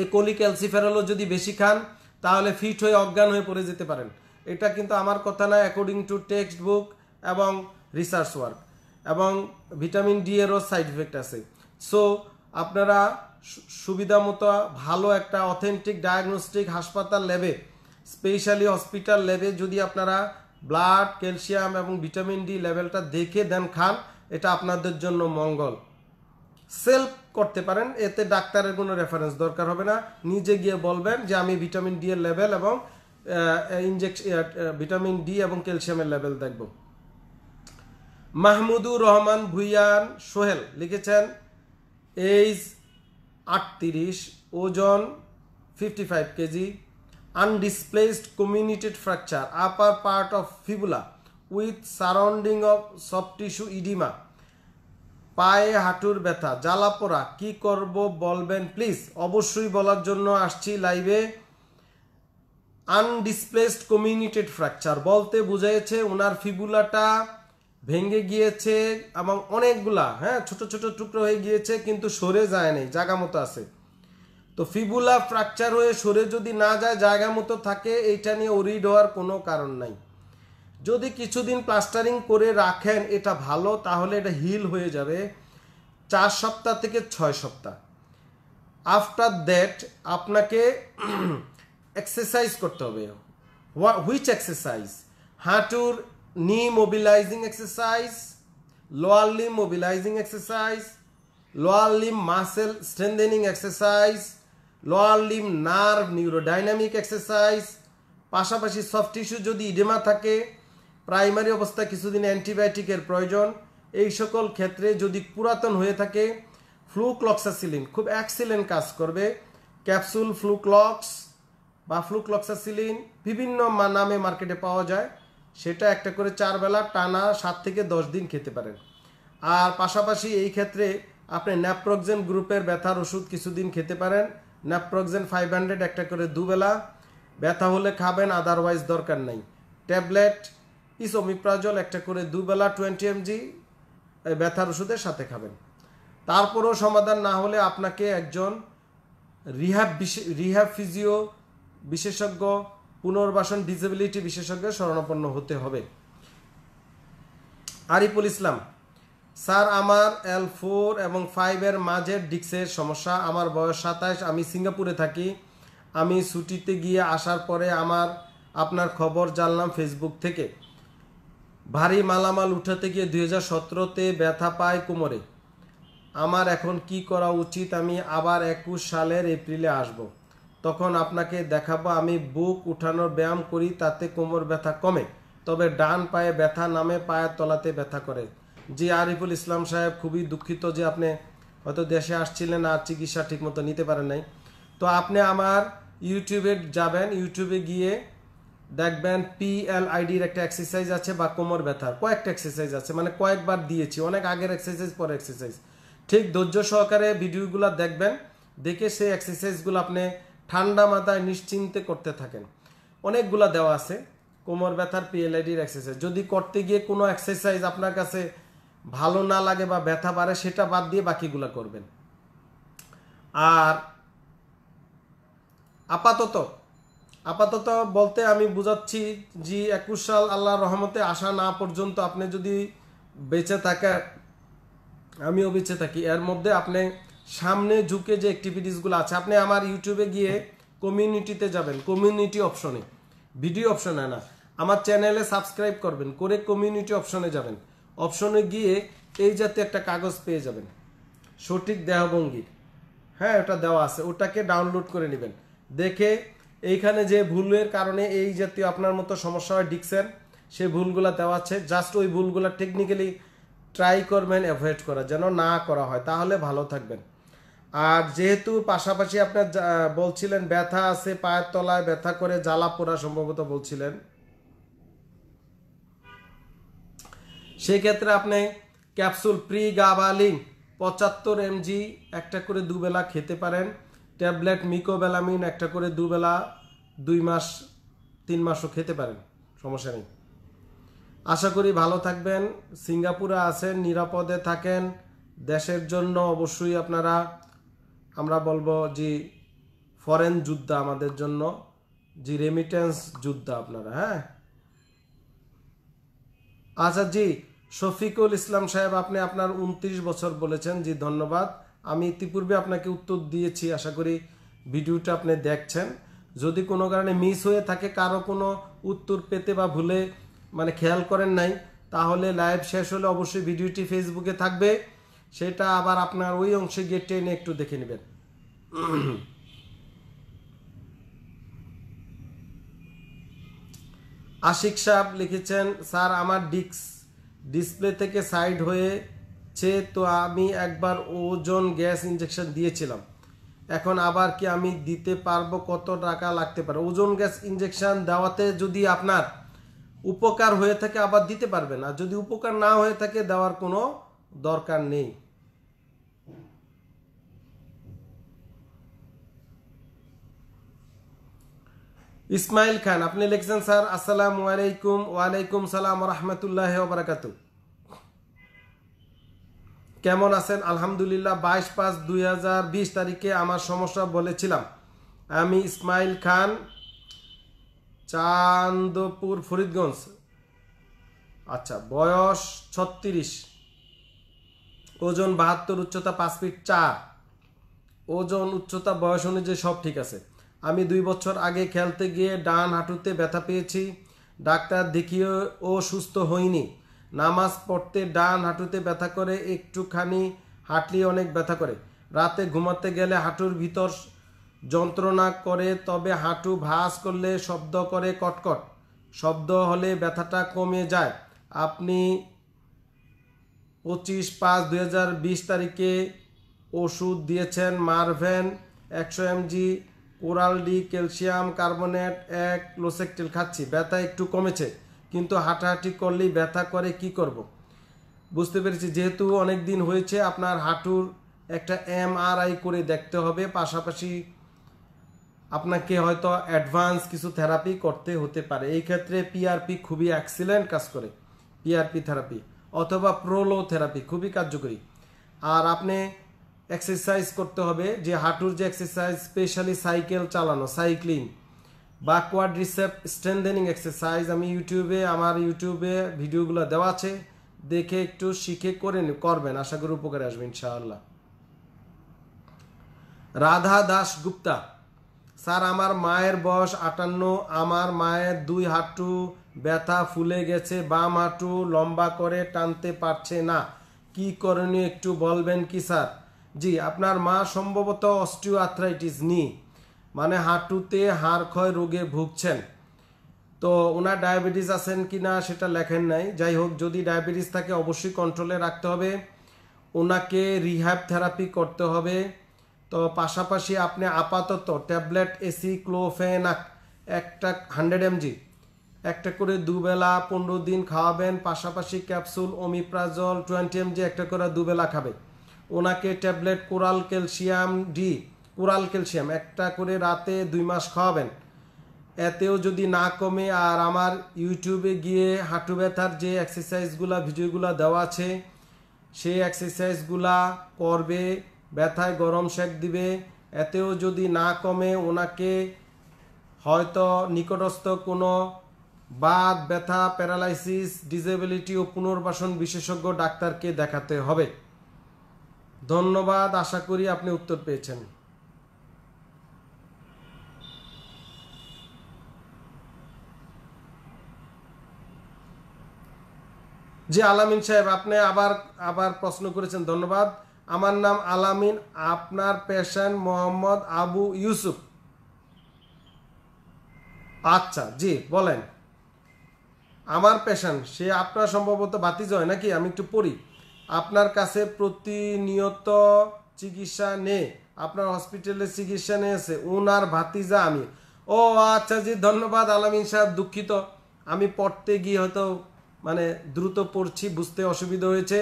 S1: এই কোলিক্যালসিফেরলও যদি বেশি খান তাহলে ফিট হয়ে অজ্ঞান হয়ে পড়ে যেতে পারেন এটা কিন্তু আমার কথা না অ্যাকর্ডিং টু টেক্সট বুক এবং রিসার্চ ওয়ার্ক এবং ভিটামিন ডি এরও সাইড ইফেক্ট আছে সো আপনারা সুবিধা মতো ভালো একটা অথেন্টিক ডায়াগনস্টিক হাসপাতাল লেবে স্পেশালি হসপিটাল লেবে যদি আপনারা ব্লাড ক্যালসিয়াম এবং ভিটামিন ডি লেভেলটা দেখে দেন খান এটা আপনাদের জন্য মঙ্গল সেলফ করতে পারেন এতে ডাক্তারের কোনো রেফারেন্স দরকার হবে না নিজে গিয়ে বলবেন যে আমি ভিটামিন ডি এর লেভেল এবং ইনজেকশন ভিটামিন ডি এবং ক্যালসিয়ামের লেভেল দেখবো মাহমুদুর রহমান ভুইয়ান সোহেল লিখেছেন এইজ আটত্রিশ ওজন fifty five kg undisplaced comminuted fracture upper part of fibula with surrounding of soft tissue oedema পায়ে হাঁটুর ব্যথা জ্বালা পোড়া কী করব বলবেন প্লিজ অবশ্যই বলার জন্য আসছি লাইভে আনডিসপ্লেসড কমিউনিটেড ফ্র্যাকচার বলতে বুঝাইছে ওনার ফিবুলাটা ভেঙে গিয়েছে এবং অনেকগুলা হ্যাঁ ছোট ছোট টুকরো হয়ে গিয়েছে কিন্তু সরে যায় নাই জায়গা মতো আছে তো ফিবুলা ফ্র্যাকচার হয়ে সরে যদি না যায় জায়গা মতো থাকে এইটা নিয়ে ওরিড হওয়ার কোনো কারণ নাই যদি কিছুদিন প্লাস্টারিং করে রাখেন এটা ভালো তাহলে এটা হিল হয়ে যাবে চার সপ্তাহ থেকে ছয় সপ্তাহ আফটার দ্যাট আপনাকে এক্সারসাইজ [CLEARS THROAT] করতে হবে হুইচ এক্সারসাইজ হাঁটুর knee mobilizing exercise, lower limb mobilizing exercise, lower limb muscle strengthening exercise, lower limb nerve neurodynamic exercise, পাশাপাশি সফট টিস্যু যদি ইডেমা থাকে প্রাইমারি অবস্থা কিছুদিন অ্যান্টিবায়োটিকের প্রয়োজন এই সকল ক্ষেত্রে যদি পুরাতন হয়ে থাকে ফ্লুক্লক্সাসিলিন খুব অ্যাক্সিলেন্ট কাজ করবে ক্যাপসুল ফ্লুক্লক্স বা ফ্লুক্লক্সাসিলিন বিভিন্ন নামে মার্কেটে পাওয়া যায় সেটা একটা করে চার বেলা টানা সাত থেকে দশ দিন খেতে পারেন আর পাশাপাশি এই ক্ষেত্রে আপনি ন্যাপ্রোক্সেন গ্রুপের ব্যথার ওষুধ কিছুদিন খেতে পারেন ন্যাপ্রোক্সেন ফাইভ হান্ড্রেড একটা করে দুবেলা ব্যথা হলে খাবেন আদারওয়াইজ দরকার নাই ট্যাবলেট ইসোমিপ্রাজল একটা করে দুবেলা টোয়েন্টি এমজি ব্যথার ওষুধের সাথে খাবেন তারপরেও সমাধান না হলে আপনাকে একজন রিহ্যাব রিহ্যাব ফিজিও বিশেষজ্ঞ পুনর্বাসন ডিসেবিলিটি বিশেষজ্ঞ শরণাপন্ন হতে হবে আরিফুল ইসলাম স্যার আমার এল ফোর এবং ফাইভের মাঝের ডিক্সের সমস্যা আমার বয়স সাতাইশ আমি সিঙ্গাপুরে থাকি আমি ছুটিতে গিয়ে আসার পরে আমার আপনার খবর জানলাম ফেসবুক থেকে ভারী মালামাল উঠাতে গিয়ে দুই হাজার সতেরোতে ব্যথা পায় কোমরে আমার এখন কি করা উচিত আমি আবার একুশ সালের এপ্রিলে আসবো তখন আপনাকে দেখাবো আমি বুক উঠানোর ব্যায়াম করি তাতে কোমর ব্যথা কমে তবে ডান পায়ে ব্যথা নামে পায়ের তলাতে ব্যথা করে জি আরিফুল ইসলাম সাহেব খুবই দুঃখিত যে আপনি হয়তো দেশে আসছিলেন আর চিকিৎসা ঠিকমতো নিতে পারেন নাই তো আপনি আমার ইউটিউবে যাবেন ইউটিউবে গিয়ে দেখবেন পিএলআইডির একটা এক্সারসাইজ আছে বা কোমর ব্যথার কয়েকটা এক্সারসাইজ আছে মানে কয়েকবার দিয়েছি অনেক আগের এক্সারসাইজ পরে এক্সারসাইজ ঠিক ধৈর্য সহকারে ভিডিওগুলো দেখবেন দেখে সেই এক্সারসাইজগুলো আপনি ঠান্ডা মাথায় নিশ্চিন্তে করতে থাকেন অনেকগুলা দেওয়া আছে কোমর ব্যথার পিএলআইডির এক্সারসাইজ যদি করতে গিয়ে কোনো এক্সারসাইজ আপনার কাছে ভালো না লাগে বা ব্যথা বাড়ে সেটা বাদ দিয়ে বাকিগুলা করবেন আর আপাতত আপাতত বলতে আমি বুঝাচ্ছি যে একুশ সাল আল্লাহর রহমতে আসা না পর্যন্ত আপনি যদি বেঁচে থাকা আমিও বেঁচে থাকি এর মধ্যে আপনি সামনে ঝুঁকে যে অ্যাক্টিভিটিসগুলো আছে আপনি আমার ইউটিউবে গিয়ে কমিউনিটিতে যাবেন কমিউনিটি অপশনে ভিডিও অপশনে না আমার চ্যানেলে সাবস্ক্রাইব করবেন করে কমিউনিটি অপশনে যাবেন অপশনে গিয়ে এই জাতীয় একটা কাগজ পেয়ে যাবেন সঠিক দেহভঙ্গির হ্যাঁ ওটা দেওয়া আছে ওটাকে ডাউনলোড করে নেবেন দেখে এইখানে যে ভুলের কারণে এই জাতীয় আপনার মতো সমস্যা হয় ডিক্সের সেই ভুলগুলো দেওয়া আছে জাস্ট ওই ভুলগুলো টেকনিক্যালি ট্রাই করবেন অ্যাভয়েড করা যেন না করা হয় তাহলে ভালো থাকবেন আর যেহেতু পাশাপাশি আপনার বলছিলেন ব্যথা আছে পায়ের তলায় ব্যথা করে জ্বালা পোড়া সম্ভবত বলছিলেন সেক্ষেত্রে আপনি ক্যাপসুল প্রি গাভালিন পঁচাত্তর এমজি একটা করে দুবেলা খেতে পারেন ট্যাবলেট মিকোবেলামিন একটা করে দুবেলা দুই মাস তিন মাসও খেতে পারেন সমস্যা নেই আশা করি ভালো থাকবেন সিঙ্গাপুরে আছেন নিরাপদে থাকেন দেশের জন্য অবশ্যই আপনারা আমরা বলবো যে ফরেন যোদ্ধা আমাদের জন্য জি রেমিটেন্স যোদ্ধা আপনারা হ্যাঁ আচ্ছা জি শফিকুল ইসলাম সাহেব আপনি আপনার উনত্রিশ বছর বলেছেন জি ধন্যবাদ আমি ইতিপূর্বে আপনাকে উত্তর দিয়েছি আশা করি ভিডিওটা আপনি দেখছেন যদি কোনো কারণে মিস হয়ে থাকে কারো কোনো উত্তর পেতে বা ভুলে মানে খেয়াল করেন নাই তাহলে লাইভ শেষ হলে অবশ্যই ভিডিওটি ফেসবুকে থাকবে সেটা আবার আপনার ওই অংশে গিয়ে টেনে একটু দেখে নেবেন আশিক সাহ লিখেছেন স্যার আমার ডিস্ক ডিসপ্লে থেকে সাইড হয়েছে তো আমি একবার ওজন গ্যাস ইঞ্জেকশন দিয়েছিলাম এখন আবার কি আমি দিতে পারবো কত টাকা লাগতে পারে ওজন গ্যাস ইঞ্জেকশন দেওয়াতে যদি আপনার উপকার হয়ে থাকে আবার দিতে পারবেন আর যদি উপকার না হয়ে থাকে দেওয়ার কোনো দরকার নেই ইসমাইল খান আপনি লিখছেন স্যার আসসালাম আলাইকুম ওয়ালাইকুম সালাম রহমতুল্লাহ বারাকাত কেমন আছেন আলহামদুলিল্লাহ বাইশ পাঁচ দুই হাজার বিশ তারিখে আমার সমস্যা বলেছিলাম আমি ইসমাইল খান চান্দপুর ফরিদগঞ্জ আচ্ছা বয়স ছত্রিশ ওজন বাহাত্তর উচ্চতা পাঁচ ফিট চার ওজন উচ্চতা বয়স অনুযায়ী সব ঠিক আছে আমি দুই বছর আগে খেলতে গিয়ে ডান হাঁটুতে ব্যথা পেয়েছি ডাক্তার দেখিয়ে ও সুস্থ হইনি নামাজ পড়তে ডান হাঁটুতে ব্যথা করে একটুখানি হাঁটলি অনেক ব্যথা করে রাতে ঘুমাতে গেলে হাঁটুর ভিতর যন্ত্রণা করে তবে হাঁটু ভাস করলে শব্দ করে কটকট শব্দ হলে ব্যথাটা কমে যায় আপনি পঁচিশ পাঁচ দু তারিখে ওষুধ দিয়েছেন মারভেন একশো mg oral D calcium carbonate এক লোসেকটেল খাচ্ছি ব্যথা একটু কমেছে কিন্তু হাঁটাহাঁটি করলেই ব্যথা করে কি করব। বুঝতে পেরেছি যেহেতু অনেক দিন হয়েছে আপনার হাঁটুর একটা এমআরআই করে দেখতে হবে পাশাপাশি আপনাকে হয়তো অ্যাডভান্স কিছু থেরাপি করতে হতে পারে এই ক্ষেত্রে পিআরপি খুবই অ্যাক্সিলেন্ট কাজ করে পিআরপি থেরাপি অথবা প্রোলো থেরাপি খুবই কার্যকরী আর আপনি এক্সারসাইজ করতে হবে যে হাঁটুর যে এক্সারসাইজ স্পেশালি সাইকেল চালানো সাইক্লিং বাকওয়ার্ড রিসেপ স্ট্রেন্থেনিং এক্সারসাইজ আমি ইউটিউবে আমার ইউটিউবে ভিডিওগুলো দেওয়া আছে দেখে একটু শিখে করে করবেন আশা করি উপকারে আসবেন ইনশাআল্লাহ রাধা দাস গুপ্তা স্যার আমার মায়ের বয়স আটান্ন আমার মায়ের দুই হাঁটু ব্যথা ফুলে গেছে বাম হাঁটু লম্বা করে টানতে পারছে না কি করণীয় একটু বলবেন কি স্যার জি আপনার মা সম্ভবত অস্টিও নি মানে হাঁটুতে হাড় ক্ষয় রোগে ভুগছেন তো ওনার ডায়াবেটিস আছেন কি না সেটা লেখেন নাই যাই হোক যদি ডায়াবেটিস থাকে অবশ্যই কন্ট্রোলে রাখতে হবে ওনাকে রিহ্যাব থেরাপি করতে হবে তো পাশাপাশি আপনি আপাতত ট্যাবলেট এসি ক্লোফেন একটা হান্ড্রেড এমজি একটা করে দুবেলা পনেরো দিন খাওয়াবেন পাশাপাশি ক্যাপসুল ওমিপ্রাজল টোয়েন্টি এমজি একটা করে দুবেলা খাবে ওনাকে tablet coral calcium D coral calcium একটা করে রাতে দুই মাস খাওয়াবেন এতেও যদি না কমে আর আমার ইউটিউবে গিয়ে হাঁটু ব্যথার যে এক্সারসাইজগুলো ভিডিওগুলো দেওয়া আছে সেই এক্সারসাইজগুলা করবে ব্যথায় গরম শেক দিবে এতেও যদি না কমে ওনাকে হয়তো নিকটস্থ কোনো বাদ ব্যথা প্যারালাইসিস ডিসেবিলিটি ও পুনর্বাসন বিশেষজ্ঞ ডাক্তারকে দেখাতে হবে ধন্যবাদ আশা করি আপনি উত্তর পেয়েছেন জি আলামিন সাহেব আপনি আবার আবার প্রশ্ন করেছেন ধন্যবাদ আমার নাম আলামিন আপনার পেশেন্ট মোহাম্মদ আবু ইউসুফ আচ্ছা জি বলেন আমার পেশেন্ট সে আপনার সম্ভবত বাতিজ হয় নাকি আমি একটু পড়ি আপনার কাছে প্রতিনিয়ত চিকিৎসা নে আপনার হসপিটালে চিকিৎসা নিয়েছে উনার ভাতিজা আমি ও আচ্ছা জি ধন্যবাদ আলামিন সাহেব দুঃখিত আমি পড়তে গিয়ে হয়তো মানে দ্রুত পড়ছি বুঝতে অসুবিধা হয়েছে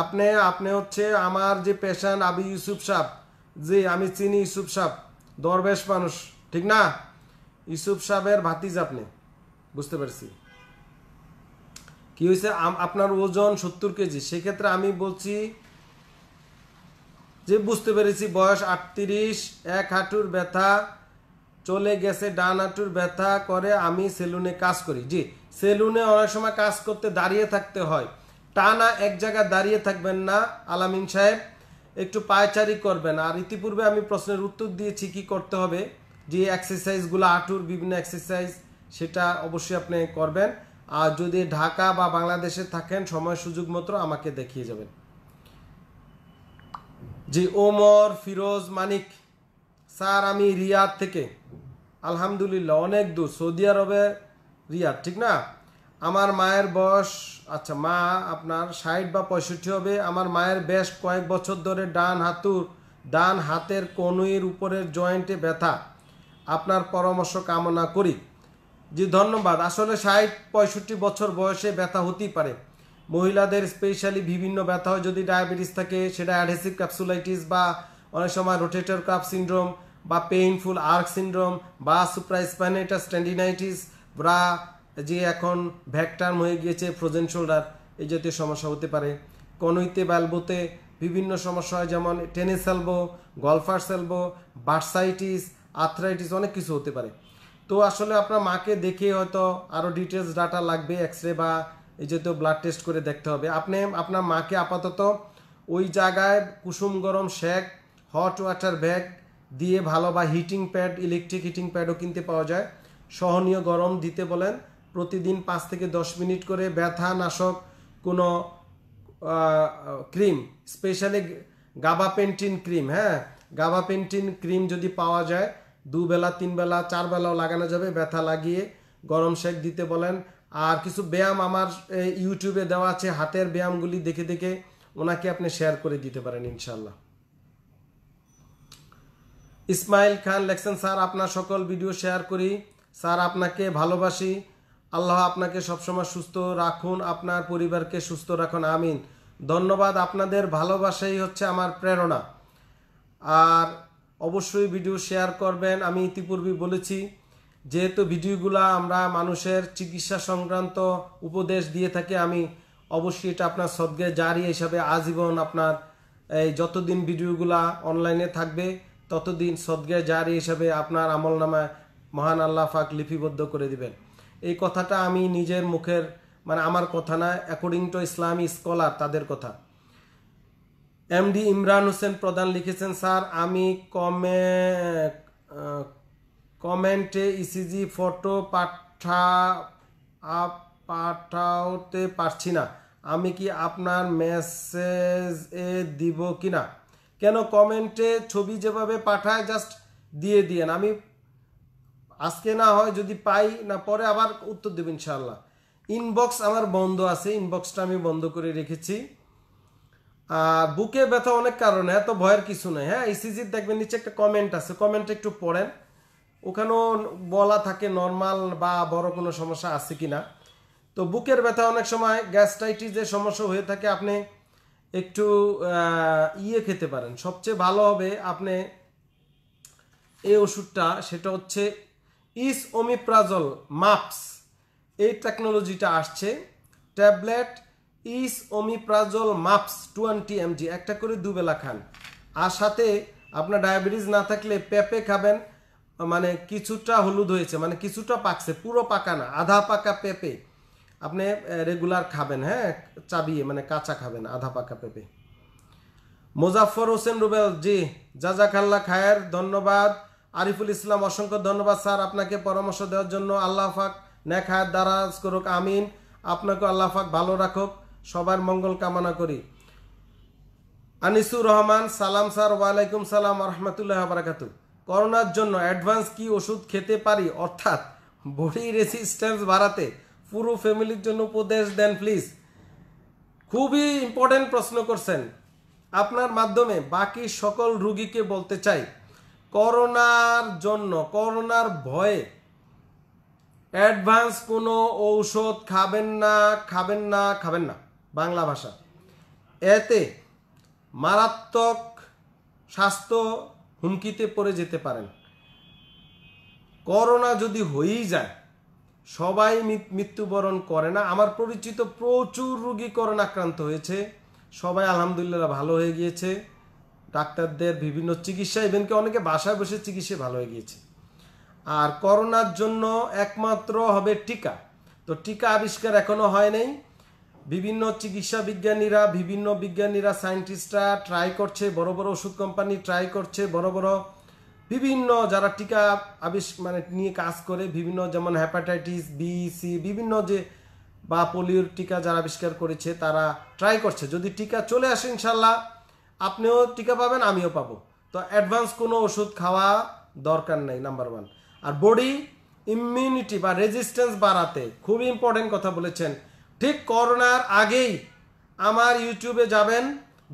S1: আপনি আপনি হচ্ছে আমার যে পেশেন্ট আবি ইউসুফ সাহ জি আমি চিনি ইউসুফ সাহ দরবেশ মানুষ ঠিক না ইউসুফ সাহেবের ভাতিজা আপনি বুঝতে পারছি কি হয়েছে আপনার ওজন সত্তর কেজি সেক্ষেত্রে আমি বলছি যে বুঝতে পেরেছি বয়স আটত্রিশ এক হাঁটুর ব্যথা চলে গেছে ডান হাঁটুর ব্যথা করে আমি সেলুনে কাজ করি জি সেলুনে অনেক সময় কাজ করতে দাঁড়িয়ে থাকতে হয় টানা এক জায়গায় দাঁড়িয়ে থাকবেন না আলামিন সাহেব একটু পায়চারি করবেন আর ইতিপূর্বে আমি প্রশ্নের উত্তর দিয়েছি কি করতে হবে যে এক্সারসাইজগুলো হাঁটুর বিভিন্ন এক্সারসাইজ সেটা অবশ্যই আপনি করবেন আর যদি ঢাকা বা বাংলাদেশে থাকেন সময় সুযোগ মতো আমাকে দেখিয়ে যাবেন জি ওমর ফিরোজ মানিক স্যার আমি রিয়াদ থেকে আলহামদুলিল্লাহ অনেক দূর সৌদি আরবে রিয়াদ ঠিক না আমার মায়ের বয়স আচ্ছা মা আপনার ষাট বা পঁয়ষট্টি হবে আমার মায়ের বেশ কয়েক বছর ধরে ডান হাতুর ডান হাতের কনুইয়ের উপরের জয়েন্টে ব্যথা আপনার পরামর্শ কামনা করি জি ধন্যবাদ আসলে ষাট পঁয়ষট্টি বছর বয়সে ব্যথা হতেই পারে মহিলাদের স্পেশালি বিভিন্ন ব্যথা হয় যদি ডায়াবেটিস থাকে সেটা অ্যাডহেসিভ ক্যাপসুলাইটিস বা অনেক সময় রোটেটর কাপ সিন্ড্রোম বা পেইনফুল আর্ক সিন্ড্রোম বা সুপ্রাইসপ্যানেটাস স্ট্যান্ডিনাইটিস ব্রা যে এখন ভ্যাকটার্ম হয়ে গিয়েছে ফ্রোজেন শোল্ডার এই জাতীয় সমস্যা হতে পারে কনইতে ব্যালবোতে বিভিন্ন সমস্যা হয় যেমন tennis elbow golfer's elbow bursitis arthritis অনেক কিছু হতে পারে তো আসলে আপনার মাকে দেখে হয়তো আরও ডিটেলস ডাটা লাগবে এক্স রে বা এই যেহেতু ব্লাড টেস্ট করে দেখতে হবে আপনি আপনার মাকে আপাতত ওই জায়গায় কুসুম গরম শেক হট ওয়াটার ব্যাগ দিয়ে ভালো বা হিটিং প্যাড ইলেকট্রিক হিটিং প্যাডও কিনতে পাওয়া যায় সহনীয় গরম দিতে বলেন প্রতিদিন পাঁচ থেকে দশ মিনিট করে ব্যথা নাশক কোনো cream specially gabapentin cream হ্যাঁ গাবা পেন্টিন ক্রিম যদি পাওয়া যায় দুবেলা তিনবেলা চারবেলাও লাগানো যাবে ব্যথা লাগিয়ে গরম শেক দিতে বলেন আর কিছু ব্যায়াম আমার ইউটিউবে দেওয়া আছে হাতের ব্যায়ামগুলি দেখে দেখে ওনাকে আপনি শেয়ার করে দিতে পারেন ইনশাল্লাহ ইসমাইল খান লেখছেন স্যার আপনার সকল ভিডিও শেয়ার করি স্যার আপনাকে ভালোবাসি আল্লাহ আপনাকে সবসময় সুস্থ রাখুন আপনার পরিবারকে সুস্থ রাখুন আমিন ধন্যবাদ আপনাদের ভালোবাসাই হচ্ছে আমার প্রেরণা আর অবশ্যই ভিডিও শেয়ার করবেন আমি ইতিপূর্বে বলেছি যেহেতু ভিডিওগুলো আমরা মানুষের চিকিৎসা সংক্রান্ত উপদেশ দিয়ে থাকি আমি অবশ্যই এটা আপনার সদ্গে জারি হিসাবে আজীবন আপনার এই যতদিন ভিডিওগুলা অনলাইনে থাকবে ততদিন সদ্গে জারি হিসাবে আপনার আমল নামায় মহান আল্লাহ লিপিবদ্ধ করে দিবেন এই কথাটা আমি নিজের মুখের মানে আমার কথা না অ্যাকর্ডিং টু ইসলামী স্কলার তাদের কথা এম ডি ইমরান হোসেন প্রধান লিখেছেন স্যার আমি কমে কমেন্টে ইসিজি e ফটো পাঠা পাঠাতে পারছি না আমি কি আপনার মেসেজ এ দিব কি না কেন কমেন্টে ছবি যেভাবে পাঠায় জাস্ট দিয়ে দিয়েন আমি আজকে না হয় যদি পাই না পরে আবার উত্তর দেব ইনশাল্লাহ ইনবক্স আমার বন্ধ আছে ইনবক্সটা আমি বন্ধ করে রেখেছি বুকে ব্যথা অনেক কারণে এত ভয়ের কিছু নেই হ্যাঁ ইসিজির e দেখবেন নিচে একটা কমেন্ট আছে কমেন্টে একটু পড়েন ওখানেও বলা থাকে নর্মাল বা বড় কোনো সমস্যা আছে কি না তো বুকের ব্যথা অনেক সময় গ্যাস্ট্রাইটিসের সমস্যা হয়ে থাকে আপনি একটু ইয়ে খেতে পারেন সবচেয়ে ভালো হবে আপনি এই ওষুধটা সেটা হচ্ছে ইস ওমিপ্রাজল মাপস এই টেকনোলজিটা আসছে ট্যাবলেট ইস ওমিপ্রাজল মাপস টোয়েন্টি এমজি একটা করে দুবেলা খান আর সাথে আপনার ডায়াবেটিস না থাকলে পেঁপে খাবেন মানে কিছুটা হলুদ হয়েছে মানে কিছুটা পাকছে পুরো পাকা না আধা পাকা পেঁপে আপনি রেগুলার খাবেন হ্যাঁ চাবিয়ে মানে কাঁচা খাবেন আধা পাকা পেঁপে মোজাফর হোসেন রুবেল জি আল্লাহ খায়ের ধন্যবাদ আরিফুল ইসলাম অসংখ্য ধন্যবাদ স্যার আপনাকে পরামর্শ দেওয়ার জন্য আল্লাহ ফাক নেক হায়াত করুক আমিন আপনাকে আল্লাহ ফাক ভালো রাখুক সবার মঙ্গল কামনা করি আনিসুর রহমান সালাম স্যার ওয়ালাইকুম সালাম রহমতুল্লাহ বারাকাতু করোনার জন্য অ্যাডভান্স কি ওষুধ খেতে পারি অর্থাৎ বডি রেসিস্ট্যান্স বাড়াতে পুরো ফ্যামিলির জন্য উপদেশ দেন প্লিজ খুবই ইম্পর্টেন্ট প্রশ্ন করছেন আপনার মাধ্যমে বাকি সকল রুগীকে বলতে চাই করোনার জন্য করোনার ভয়ে অ্যাডভান্স কোনো ঔষধ খাবেন না খাবেন না খাবেন না বাংলা ভাষা এতে মারাত্মক স্বাস্থ্য হুমকিতে পড়ে যেতে পারেন করোনা যদি হয়েই যায় সবাই মৃত্যুবরণ করে না আমার পরিচিত প্রচুর রুগী করোনা আক্রান্ত হয়েছে সবাই আলহামদুলিল্লাহ ভালো হয়ে গিয়েছে ডাক্তারদের বিভিন্ন চিকিৎসা ইভেনকে অনেকে বাসায় বসে চিকিৎসা ভালো হয়ে গিয়েছে আর করোনার জন্য একমাত্র হবে টিকা তো টিকা আবিষ্কার এখনও হয় নাই বিভিন্ন চিকিৎসা বিজ্ঞানীরা বিভিন্ন বিজ্ঞানীরা সায়েন্টিস্টরা ট্রাই করছে বড় বড় ওষুধ কোম্পানি ট্রাই করছে বড় বড় বিভিন্ন যারা টিকা আবিষ মানে নিয়ে কাজ করে বিভিন্ন যেমন হ্যাপাটাইটিস বি সি বিভিন্ন যে বা পোলিওর টিকা যারা আবিষ্কার করেছে তারা ট্রাই করছে যদি টিকা চলে আসে ইনশাল্লাহ আপনিও টিকা পাবেন আমিও পাবো তো অ্যাডভান্স কোনো ওষুধ খাওয়া দরকার নাই নাম্বার ওয়ান আর বডি ইমিউনিটি বা রেজিস্ট্যান্স বাড়াতে খুব ইম্পর্টেন্ট কথা বলেছেন ঠিক করোনার আগেই আমার ইউটিউবে যাবেন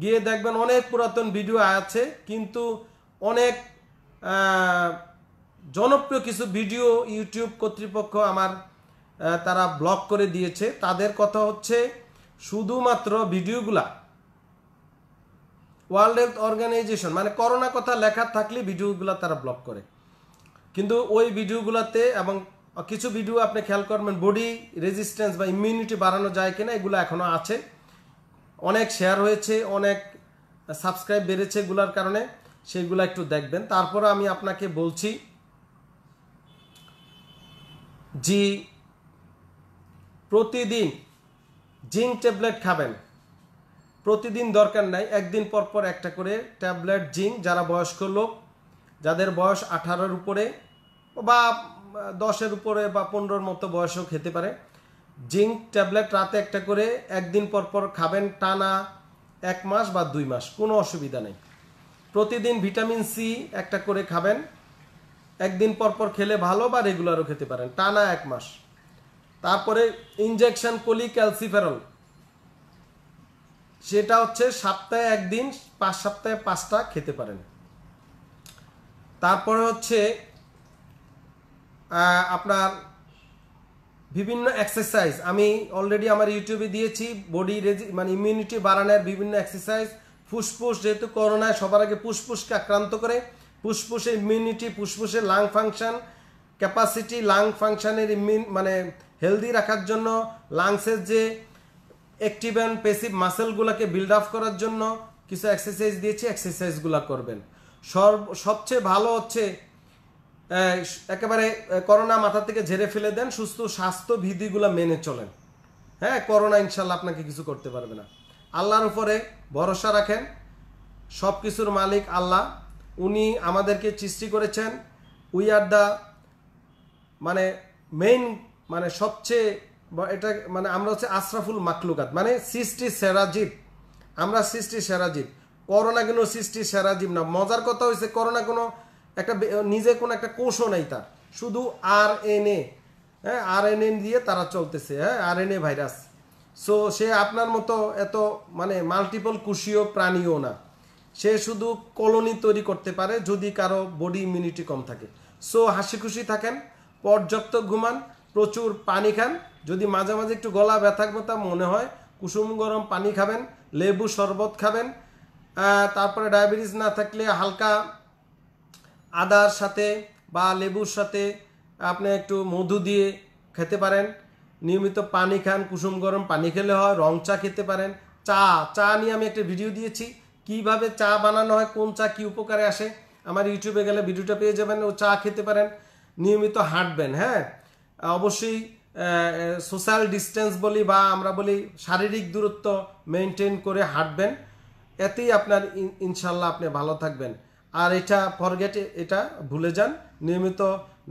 S1: গিয়ে দেখবেন অনেক পুরাতন ভিডিও আছে কিন্তু অনেক জনপ্রিয় কিছু ভিডিও ইউটিউব কর্তৃপক্ষ আমার তারা ব্লক করে দিয়েছে তাদের কথা হচ্ছে শুধুমাত্র ভিডিওগুলা ওয়ার্ল্ড হেলথ অর্গানাইজেশন মানে করোনা কথা লেখা থাকলে ভিডিওগুলা তারা ব্লক করে কিন্তু ওই ভিডিওগুলাতে এবং কিছু ভিডিও আপনি খেয়াল করবেন বডি রেজিস্ট্যান্স বা ইমিউনিটি বাড়ানো যায় কিনা এগুলো এখনও আছে অনেক শেয়ার হয়েছে অনেক সাবস্ক্রাইব বেড়েছে এগুলার কারণে সেগুলো একটু দেখবেন তারপরে আমি আপনাকে বলছি জি প্রতিদিন জিঙ্ক ট্যাবলেট খাবেন প্রতিদিন দরকার নাই একদিন পর পর একটা করে ট্যাবলেট জিঙ্ক যারা বয়স্ক লোক যাদের বয়স আঠারোর উপরে বা দশের উপরে বা পনেরোর মতো বয়সও খেতে পারে জিঙ্ক ট্যাবলেট রাতে একটা করে একদিন পর পর খাবেন টানা এক মাস বা দুই মাস কোনো অসুবিধা নেই প্রতিদিন ভিটামিন সি একটা করে খাবেন একদিন পর পর খেলে ভালো বা রেগুলারও খেতে পারেন টানা এক মাস তারপরে ইঞ্জেকশন কলি ক্যালসিফেরল সেটা হচ্ছে সপ্তাহে একদিন পাঁচ সপ্তাহে পাঁচটা খেতে পারেন তারপরে হচ্ছে আপনার বিভিন্ন এক্সারসাইজ আমি অলরেডি আমার ইউটিউবে দিয়েছি বডি মানে ইমিউনিটি বাড়ানোর বিভিন্ন এক্সারসাইজ ফুসফুস যেহেতু করোনায় সবার আগে ফুসফুসকে আক্রান্ত করে ফুসফুসে ইমিউনিটি ফুসফুসের লাং ফাংশন ক্যাপাসিটি লাং ফাংশানের ইমিউন মানে হেলদি রাখার জন্য লাংসের যে অ্যাক্টিভ অ্যান্ড পেসিভ মাসেলগুলোকে বিল্ড আপ করার জন্য কিছু এক্সারসাইজ দিয়েছি এক্সারসাইজগুলো করবেন সর্ব সবচেয়ে ভালো হচ্ছে একেবারে করোনা মাথা থেকে ঝেড়ে ফেলে দেন সুস্থ স্বাস্থ্য বিধিগুলো মেনে চলেন হ্যাঁ করোনা ইনশাল্লাহ আপনাকে কিছু করতে পারবে না আল্লাহর উপরে ভরসা রাখেন সব কিছুর মালিক আল্লাহ উনি আমাদেরকে সৃষ্টি করেছেন উই আর দ্য মানে মেইন মানে সবচেয়ে এটা মানে আমরা হচ্ছে আশরাফুল মাকলুকাত মানে সৃষ্টি সেরাজীব আমরা সৃষ্টি সেরাজীব করোনা কোনো সৃষ্টি সেরাজীব না মজার কথা হয়েছে করোনা কোনো একটা নিজে কোনো একটা কোষও নাই তার শুধু আর এন এ হ্যাঁ আর এন এ দিয়ে তারা চলতেছে হ্যাঁ R N A virus so সে আপনার মতো এত মানে মাল্টিপল কুশীয় প্রাণীও না সে শুধু কলোনি তৈরি করতে পারে যদি কারো বডি ইমিউনিটি কম থাকে সো হাসি খুশি থাকেন পর্যাপ্ত ঘুমান প্রচুর পানি খান যদি মাঝে মাঝে একটু গলা ব্যথা কথা মনে হয় কুসুম গরম পানি খাবেন লেবু শরবত খাবেন তারপরে ডায়াবেটিস না থাকলে হালকা আদার সাথে বা লেবুর সাথে আপনি একটু মধু দিয়ে খেতে পারেন নিয়মিত পানি খান কুসুম গরম পানি খেলে হয় রং চা খেতে পারেন চা চা নিয়ে আমি একটা ভিডিও দিয়েছি কিভাবে চা বানানো হয় কোন চা কী উপকারে আসে আমার ইউটিউবে গেলে ভিডিওটা পেয়ে যাবেন ও চা খেতে পারেন নিয়মিত হাঁটবেন হ্যাঁ অবশ্যই সোশ্যাল ডিস্টেন্স বলি বা আমরা বলি শারীরিক দূরত্ব মেনটেন করে হাঁটবেন এতেই আপনার ইনশাল্লাহ আপনি ভালো থাকবেন আর এটা ফরগেট এটা ভুলে যান নিয়মিত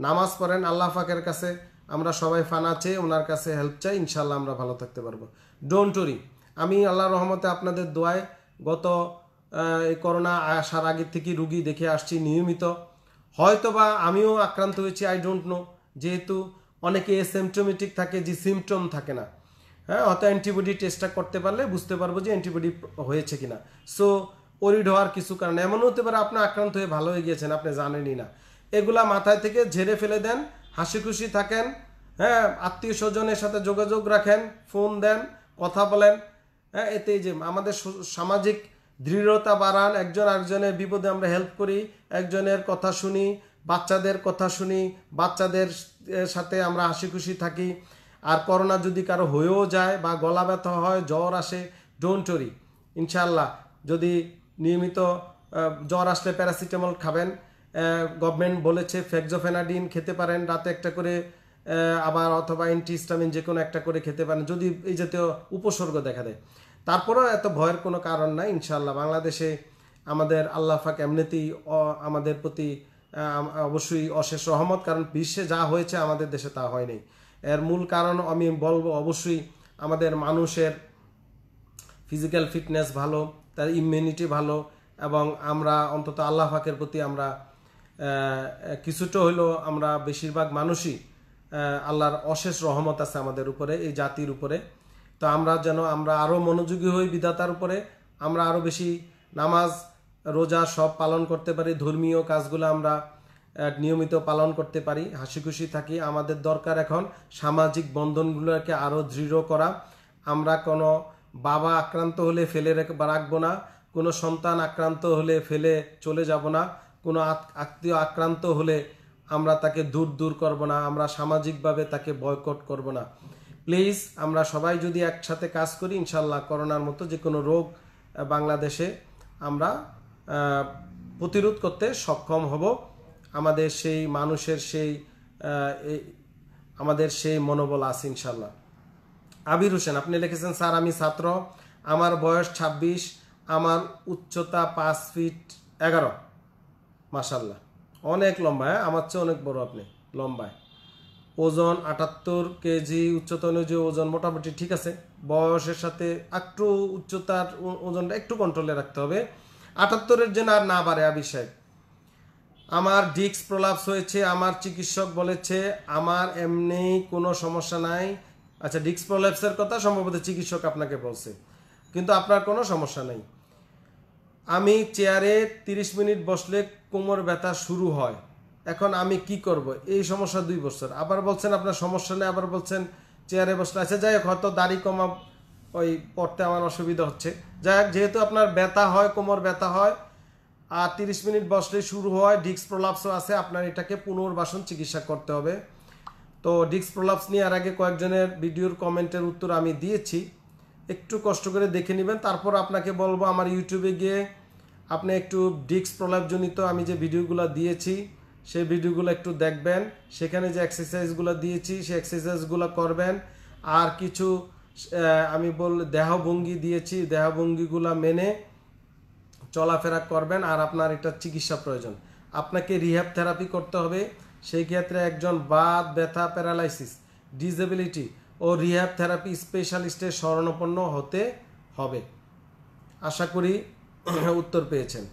S1: নামাজ পড়েন আল্লাহ ফাঁকের কাছে আমরা সবাই ফানা চেয়ে ওনার কাছে হেল্প চাই ইনশাল্লাহ আমরা ভালো থাকতে পারবো ডোন্ট ওরি আমি আল্লাহ রহমতে আপনাদের দোয়ায় গত এই করোনা আসার আগের থেকে রুগী দেখে আসছি নিয়মিত হয়তোবা আমিও আক্রান্ত হয়েছি আই ডোন্ট নো যেহেতু অনেকে সিমটোমেটিক থাকে যে সিমটম থাকে না হ্যাঁ অত অ্যান্টিবডি টেস্টটা করতে পারলে বুঝতে পারবো যে অ্যান্টিবডি হয়েছে কিনা সো ওরিড হওয়ার কিছু কারণ এমন হতে পারে আপনি আক্রান্ত হয়ে ভালো হয়ে গিয়েছেন আপনি জানেনই না এগুলা মাথায় থেকে ঝেড়ে ফেলে দেন হাসি খুশি থাকেন হ্যাঁ আত্মীয় স্বজনের সাথে যোগাযোগ রাখেন ফোন দেন কথা বলেন হ্যাঁ এতে যে আমাদের সামাজিক দৃঢ়তা বাড়ান একজন আরেকজনের বিপদে আমরা হেল্প করি একজনের কথা শুনি বাচ্চাদের কথা শুনি বাচ্চাদের সাথে আমরা হাসি খুশি থাকি আর করোনা যদি কারো হয়েও যায় বা গলা ব্যথা হয় জ্বর আসে ডোন্ট ওরি ইনশাল্লাহ যদি নিয়মিত জ্বর আসলে প্যারাসিটামল খাবেন গভর্নমেন্ট বলেছে ফ্যাকজোফেনাডিন খেতে পারেন রাতে একটা করে আবার অথবা অ্যান্টিস্টামিন যে কোনো একটা করে খেতে পারেন যদি এই জাতীয় উপসর্গ দেখা দেয় তারপরেও এত ভয়ের কোনো কারণ নাই ইনশাল্লাহ বাংলাদেশে আমাদের আল্লাহ ফাক এমনিতেই আমাদের প্রতি অবশ্যই অশেষ রহমত কারণ বিশ্বে যা হয়েছে আমাদের দেশে তা হয়নি এর মূল কারণ আমি বলবো অবশ্যই আমাদের মানুষের ফিজিক্যাল ফিটনেস ভালো তার ইমিউনিটি ভালো এবং আমরা অন্তত আল্লাহ ফাঁকের প্রতি আমরা কিছুটা হইলেও আমরা বেশিরভাগ মানুষই আল্লাহর অশেষ রহমত আছে আমাদের উপরে এই জাতির উপরে তো আমরা যেন আমরা আরও মনোযোগী হই বিধাতার উপরে আমরা আরও বেশি নামাজ রোজা সব পালন করতে পারি ধর্মীয় কাজগুলো আমরা নিয়মিত পালন করতে পারি হাসি খুশি থাকি আমাদের দরকার এখন সামাজিক বন্ধনগুলোকে আরও দৃঢ় করা আমরা কোনো বাবা আক্রান্ত হলে ফেলে রাখবো না কোনো সন্তান আক্রান্ত হলে ফেলে চলে যাব না কোনো আত্মীয় আক্রান্ত হলে আমরা তাকে দূর দূর করব না আমরা সামাজিকভাবে তাকে বয়কট করব না প্লিজ আমরা সবাই যদি একসাথে কাজ করি ইনশাল্লাহ করোনার মতো যে কোনো রোগ বাংলাদেশে আমরা প্রতিরোধ করতে সক্ষম হব আমাদের সেই মানুষের সেই আমাদের সেই মনোবল আছে ইনশাল্লাহ আবির হোসেন আপনি লিখেছেন স্যার আমি ছাত্র আমার বয়স ২৬ আমার উচ্চতা পাঁচ ফিট এগারো মাসাল্লাহ অনেক লম্বা হ্যাঁ আমার চেয়ে অনেক বড় আপনি লম্বায় ওজন আটাত্তর কেজি উচ্চতা অনুযায়ী ওজন মোটামুটি ঠিক আছে বয়সের সাথে একটু উচ্চতার ওজনটা একটু কন্ট্রোলে রাখতে হবে আটাত্তরের জন্য আর না বাড়ে আবির সাহেব আমার ডিস্ক প্রলাপস হয়েছে আমার চিকিৎসক বলেছে আমার এমনি কোনো সমস্যা নাই আচ্ছা ডিস্ক প্রোল্যাপসের কথা সম্ভবত চিকিৎসক আপনাকে বলছে কিন্তু আপনার কোনো সমস্যা নেই আমি চেয়ারে 30 মিনিট বসলে কোমর ব্যথা শুরু হয় এখন আমি কি করব এই সমস্যা দুই বছর আবার বলছেন আপনার সমস্যা নেই আবার বলছেন চেয়ারে বসলে আচ্ছা যাই হোক হয়তো দাড়ি কমা ওই পড়তে আমার অসুবিধা হচ্ছে যাই হোক যেহেতু আপনার ব্যথা হয় কোমর ব্যথা হয় আর তিরিশ মিনিট বসলে শুরু হয় ডিস্ক প্রলাপসও আছে আপনার এটাকে পুনর্বাসন চিকিৎসা করতে হবে তো ডিস্ক প্রলাপস নিয়ে আর আগে কয়েকজনের ভিডিওর কমেন্টের উত্তর আমি দিয়েছি একটু কষ্ট করে দেখে নেবেন তারপর আপনাকে বলবো আমার ইউটিউবে গিয়ে আপনি একটু ডিস্ক প্রলাপজনিত আমি যে ভিডিওগুলো দিয়েছি সেই ভিডিওগুলো একটু দেখবেন সেখানে যে এক্সারসাইজগুলো দিয়েছি সেই এক্সারসাইজগুলো করবেন আর কিছু আমি বল দেহভঙ্গি দিয়েছি দেহভঙ্গিগুলো মেনে চলাফেরা করবেন আর আপনার এটা চিকিৎসা প্রয়োজন আপনাকে রিহ্যাব থেরাপি করতে হবে সেই ক্ষেত্রে একজন বাদ ব্যথা প্যারালাইসিস ডিজেবিলিটি ও রিহ্যাব থেরাপি স্পেশালিস্টের শরণাপন্ন হতে হবে আশা করি [COUGHS] উত্তর পেয়েছেন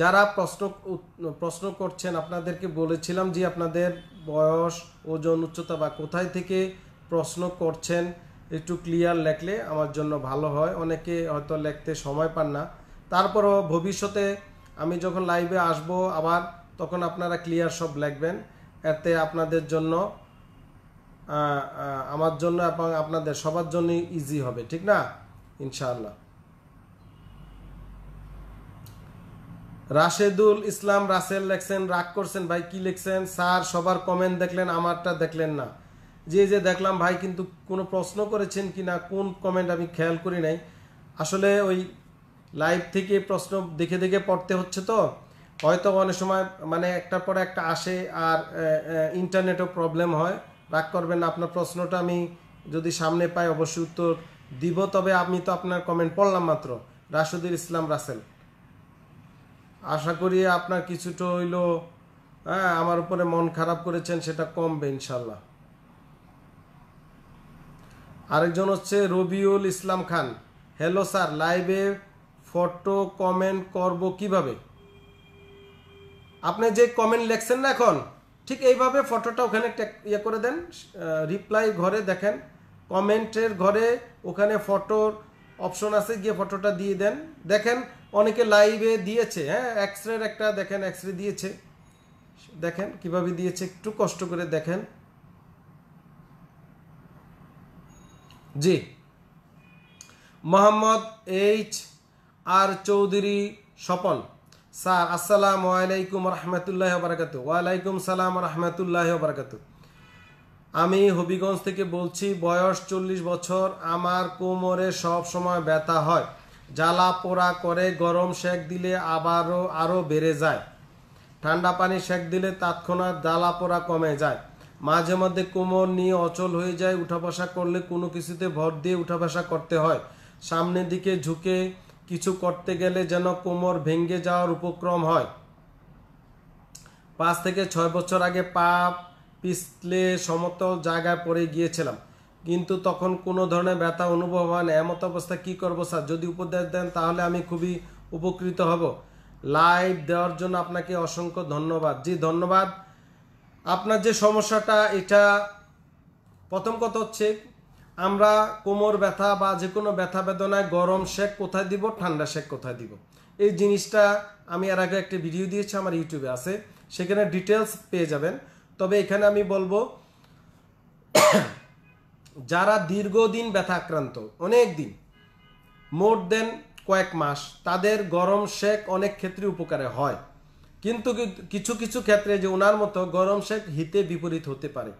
S1: যারা প্রশ্ন প্রশ্ন করছেন আপনাদেরকে বলেছিলাম যে আপনাদের বয়স ওজন উচ্চতা বা কোথায় থেকে প্রশ্ন করছেন একটু ক্লিয়ার লেখলে আমার জন্য ভালো হয় অনেকে হয়তো লেখতে সময় পান না তারপরও ভবিষ্যতে আমি যখন লাইভে আসব আবার তখন আপনারা ক্লিয়ার সব লিখবেন এতে আপনাদের জন্য আমার জন্য এবং আপনাদের সবার জন্য ইজি হবে ঠিক না ইনশাআল্লাহ রাশেদুল ইসলাম রাসেল লেখছেন রাগ করছেন ভাই কি লেখছেন স্যার সবার কমেন্ট দেখলেন আমারটা দেখলেন না যে যে দেখলাম ভাই কিন্তু কোনো প্রশ্ন করেছেন কি না কোন কমেন্ট আমি খেয়াল করি নাই আসলে ওই লাইভ থেকে প্রশ্ন দেখে দেখে পড়তে হচ্ছে তো হয়তো অনেক সময় মানে একটার পর একটা আসে আর ইন্টারনেটও প্রবলেম হয় রাগ করবেন আপনার প্রশ্নটা আমি যদি সামনে পাই অবশ্যই উত্তর দিব তবে আমি তো আপনার কমেন্ট পড়লাম মাত্র রাশেদুল ইসলাম রাসেল আশা করি আপনার কিছুটা হইল হ্যাঁ আমার উপরে মন খারাপ করেছেন সেটা কমবে ইনশাল্লাহ আরেকজন হচ্ছে রবিউল ইসলাম খান হ্যালো স্যার লাইভে ফটো কমেন্ট করব কিভাবে আপনি যে কমেন্ট লেখছেন না এখন ঠিক এইভাবে ফটোটা ওখানে ইয়ে করে দেন রিপ্লাই ঘরে দেখেন কমেন্টের ঘরে ওখানে ফটোর অপশন আছে গিয়ে ফটোটা দিয়ে দেন দেখেন অনেকে লাইভে দিয়েছে হ্যাঁ এক্স একটা দেখেন এক্স রে দিয়েছে দেখেন কিভাবে দিয়েছে একটু কষ্ট করে দেখেন জি Mohammad H R Chowdhury Swapan sir আসসালামু আলাইকুম রহমতুল্লাহ বারাকাত ওয়ালাইকুম সালাম রহমতুল্লাহ বারাকাত আমি হবিগঞ্জ থেকে বলছি বয়স চল্লিশ বছর আমার কোমরে সব সময় ব্যথা হয় জ্বালা পোড়া করে গরম শেক দিলে আবারও আরও বেড়ে যায় ঠান্ডা পানি শেক দিলে তৎক্ষণাৎ জ্বালা পোড়া কমে যায় মাঝে মধ্যে কোমর নিয়ে অচল হয়ে যায় উঠা বসা করলে কোনো কিছুতে ভর দিয়ে উঠা বসা করতে হয় সামনের দিকে ঝুঁকে কিছু করতে গেলে যেন কোমর ভেঙ্গে যাওয়ার উপক্রম হয় পাঁচ থেকে ছয় বছর আগে পা পিছলে সমতল জায়গায় পড়ে গিয়েছিলাম কিন্তু তখন কোনো ধরনের ব্যথা অনুভব হয় না এমত অবস্থা কী করবো স্যার যদি উপদেশ দেন তাহলে আমি খুবই উপকৃত হব লাইভ দেওয়ার জন্য আপনাকে অসংখ্য ধন্যবাদ জি ধন্যবাদ আপনার যে সমস্যাটা এটা প্রথম কথা হচ্ছে আমরা কোমর ব্যথা বা যে কোনো ব্যথা বেদনায় গরম শেক কোথায় দিব ঠান্ডা শেক কোথায় দিব এই জিনিসটা আমি এর আগে একটা ভিডিও দিয়েছি আমার ইউটিউবে আছে সেখানে ডিটেলস পেয়ে যাবেন তবে এখানে আমি বলবো যারা দীর্ঘদিন ব্যথা আক্রান্ত অনেক দিন মোর দেন কয়েক মাস তাদের গরম শেক অনেক ক্ষেত্রে উপকারে হয় কিন্তু কিছু কিছু ক্ষেত্রে যে ওনার মতো গরম শেক হিতে বিপরীত হতে পারে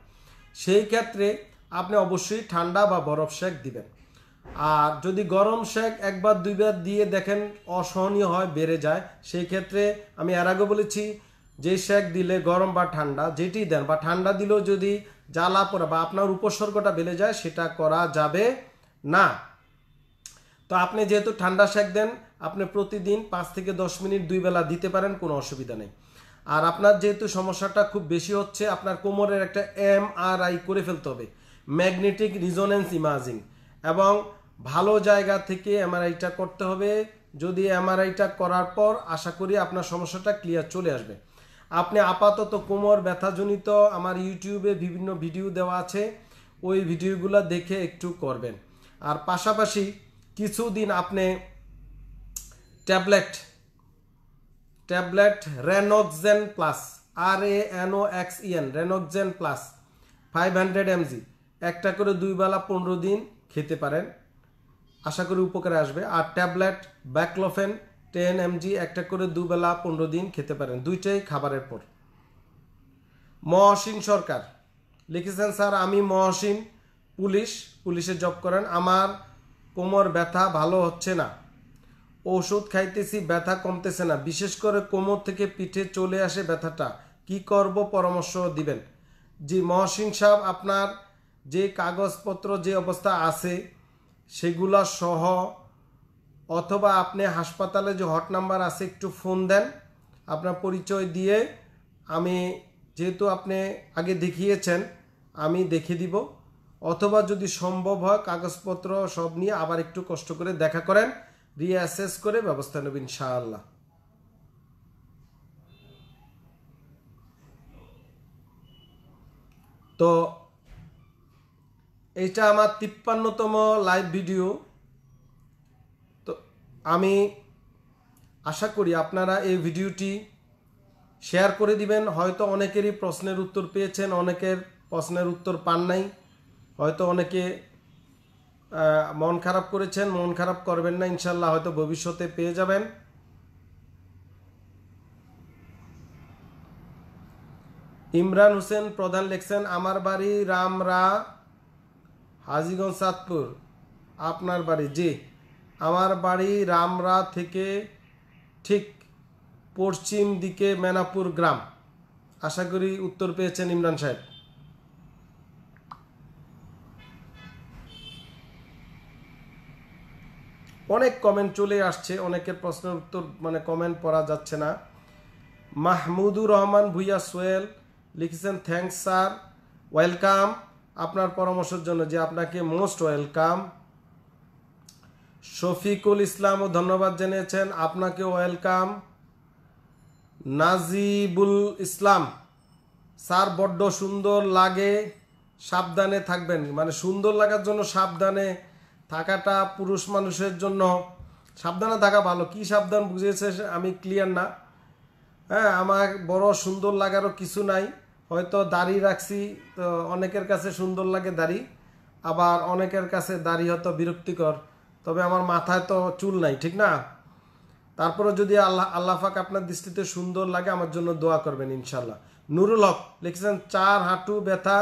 S1: সেই ক্ষেত্রে আপনি অবশ্যই ঠান্ডা বা বরফ শেক দিবেন আর যদি গরম শেক একবার দুইবার দিয়ে দেখেন অসহনীয় হয় বেড়ে যায় সেই ক্ষেত্রে আমি এর আগে বলেছি যে শেক দিলে গরম বা ঠান্ডা যেটি দেন বা ঠান্ডা দিলেও যদি জ্বালা পড়া বা আপনার উপসর্গটা বেড়ে যায় সেটা করা যাবে না তো আপনি যেহেতু ঠান্ডা শেক দেন আপনি প্রতিদিন পাঁচ থেকে দশ মিনিট দুই বেলা দিতে পারেন কোনো অসুবিধা নেই আর আপনার যেহেতু সমস্যাটা খুব বেশি হচ্ছে আপনার কোমরের একটা এম আর আই করে ফেলতে হবে ম্যাগনেটিক রিজোনেন্স ইমাজিং এবং ভালো জায়গা থেকে এমআরআইটা করতে হবে যদি এমআরআইটা করার পর আশা করি আপনার সমস্যাটা ক্লিয়ার চলে আসবে আপনি আপাতত কোমর ব্যথাজনিত আমার ইউটিউবে বিভিন্ন ভিডিও দেওয়া আছে ওই ভিডিওগুলো দেখে একটু করবেন আর পাশাপাশি কিছুদিন আপনি ট্যাবলেট ট্যাবলেট রেনোকজেন plus R A N O X ইএন e রেনোকজেন প্লাস ফাইভ হান্ড্রেড এমজি একটা করে দুই বেলা পনেরো দিন খেতে পারেন আশা করি উপকারে আসবে আর ট্যাবলেট ব্যাকলোফেন টেন এমজি একটা করে দুবেলা পনেরো দিন খেতে পারেন দুইটাই খাবারের পর মহসিন সরকার লিখেছেন স্যার আমি মহসিন পুলিশ পুলিশে জব করেন আমার কোমর ব্যথা ভালো হচ্ছে না ওষুধ খাইতেছি ব্যথা কমতেছে না বিশেষ করে কোমর থেকে পিঠে চলে আসে ব্যথাটা কি করব পরামর্শ দিবেন জি মহসিন সাহেব আপনার যে কাগজপত্র যে অবস্থা আছে সেগুলা সহ অথবা আপনি হাসপাতালে যে হট নাম্বার আছে একটু ফোন দেন আপনার পরিচয় দিয়ে আমি যেহেতু আপনি আগে দেখিয়েছেন আমি দেখে দিব অথবা যদি সম্ভব হয় কাগজপত্র সব নিয়ে আবার একটু কষ্ট করে দেখা করেন রিঅ্যাসেস করে ব্যবস্থা নেবেন ইনশাআল্লাহ তো এইটা আমার তিপ্পান্নতম লাইভ ভিডিও তো আমি আশা করি আপনারা এই ভিডিওটি শেয়ার করে দিবেন হয়তো অনেকেরই প্রশ্নের উত্তর পেয়েছেন অনেকের প্রশ্নের উত্তর পান নাই হয়তো অনেকে মন খারাপ করেছেন মন খারাপ করবেন না ইনশাল্লাহ হয়তো ভবিষ্যতে পেয়ে যাবেন ইমরান হোসেন প্রধান লেখছেন আমার বাড়ি রামরা হাজিগঞ্জ চাঁদপুর আপনার বাড়ি জি আমার বাড়ি রামরা থেকে ঠিক পশ্চিম দিকে মেনাপুর গ্রাম আশা করি উত্তর পেয়েছেন ইমরান সাহেব অনেক কমেন্ট চলে আসছে অনেকের প্রশ্নের উত্তর মানে কমেন্ট পড়া যাচ্ছে না মাহমুদুর রহমান ভুইয়া সোয়েল লিখেছেন থ্যাংকস স্যার ওয়েলকাম আপনার পরামর্শের জন্য যে আপনাকে মোস্ট ওয়েলকাম শফিকুল ইসলামও ধন্যবাদ জানিয়েছেন আপনাকে ওয়েলকাম নাজিবুল ইসলাম স্যার বড্ড সুন্দর লাগে সাবধানে থাকবেন মানে সুন্দর লাগার জন্য সাবধানে থাকাটা পুরুষ মানুষের জন্য সাবধানে থাকা ভালো কি সাবধান বুঝেছে আমি ক্লিয়ার না হ্যাঁ আমার বড় সুন্দর লাগারও কিছু নাই হয়তো দাড়ি রাখছি তো অনেকের কাছে সুন্দর লাগে দাড়ি আবার অনেকের কাছে দাড়ি হয়তো বিরক্তিকর তবে আমার মাথায় তো চুল নাই ঠিক না তারপরে যদি আল্লাহ আল্লাহ ফাঁক আপনার দৃষ্টিতে সুন্দর লাগে আমার জন্য দোয়া করবেন ইনশাল্লাহ নুরুল হক লিখেছেন চার হাঁটু ব্যথা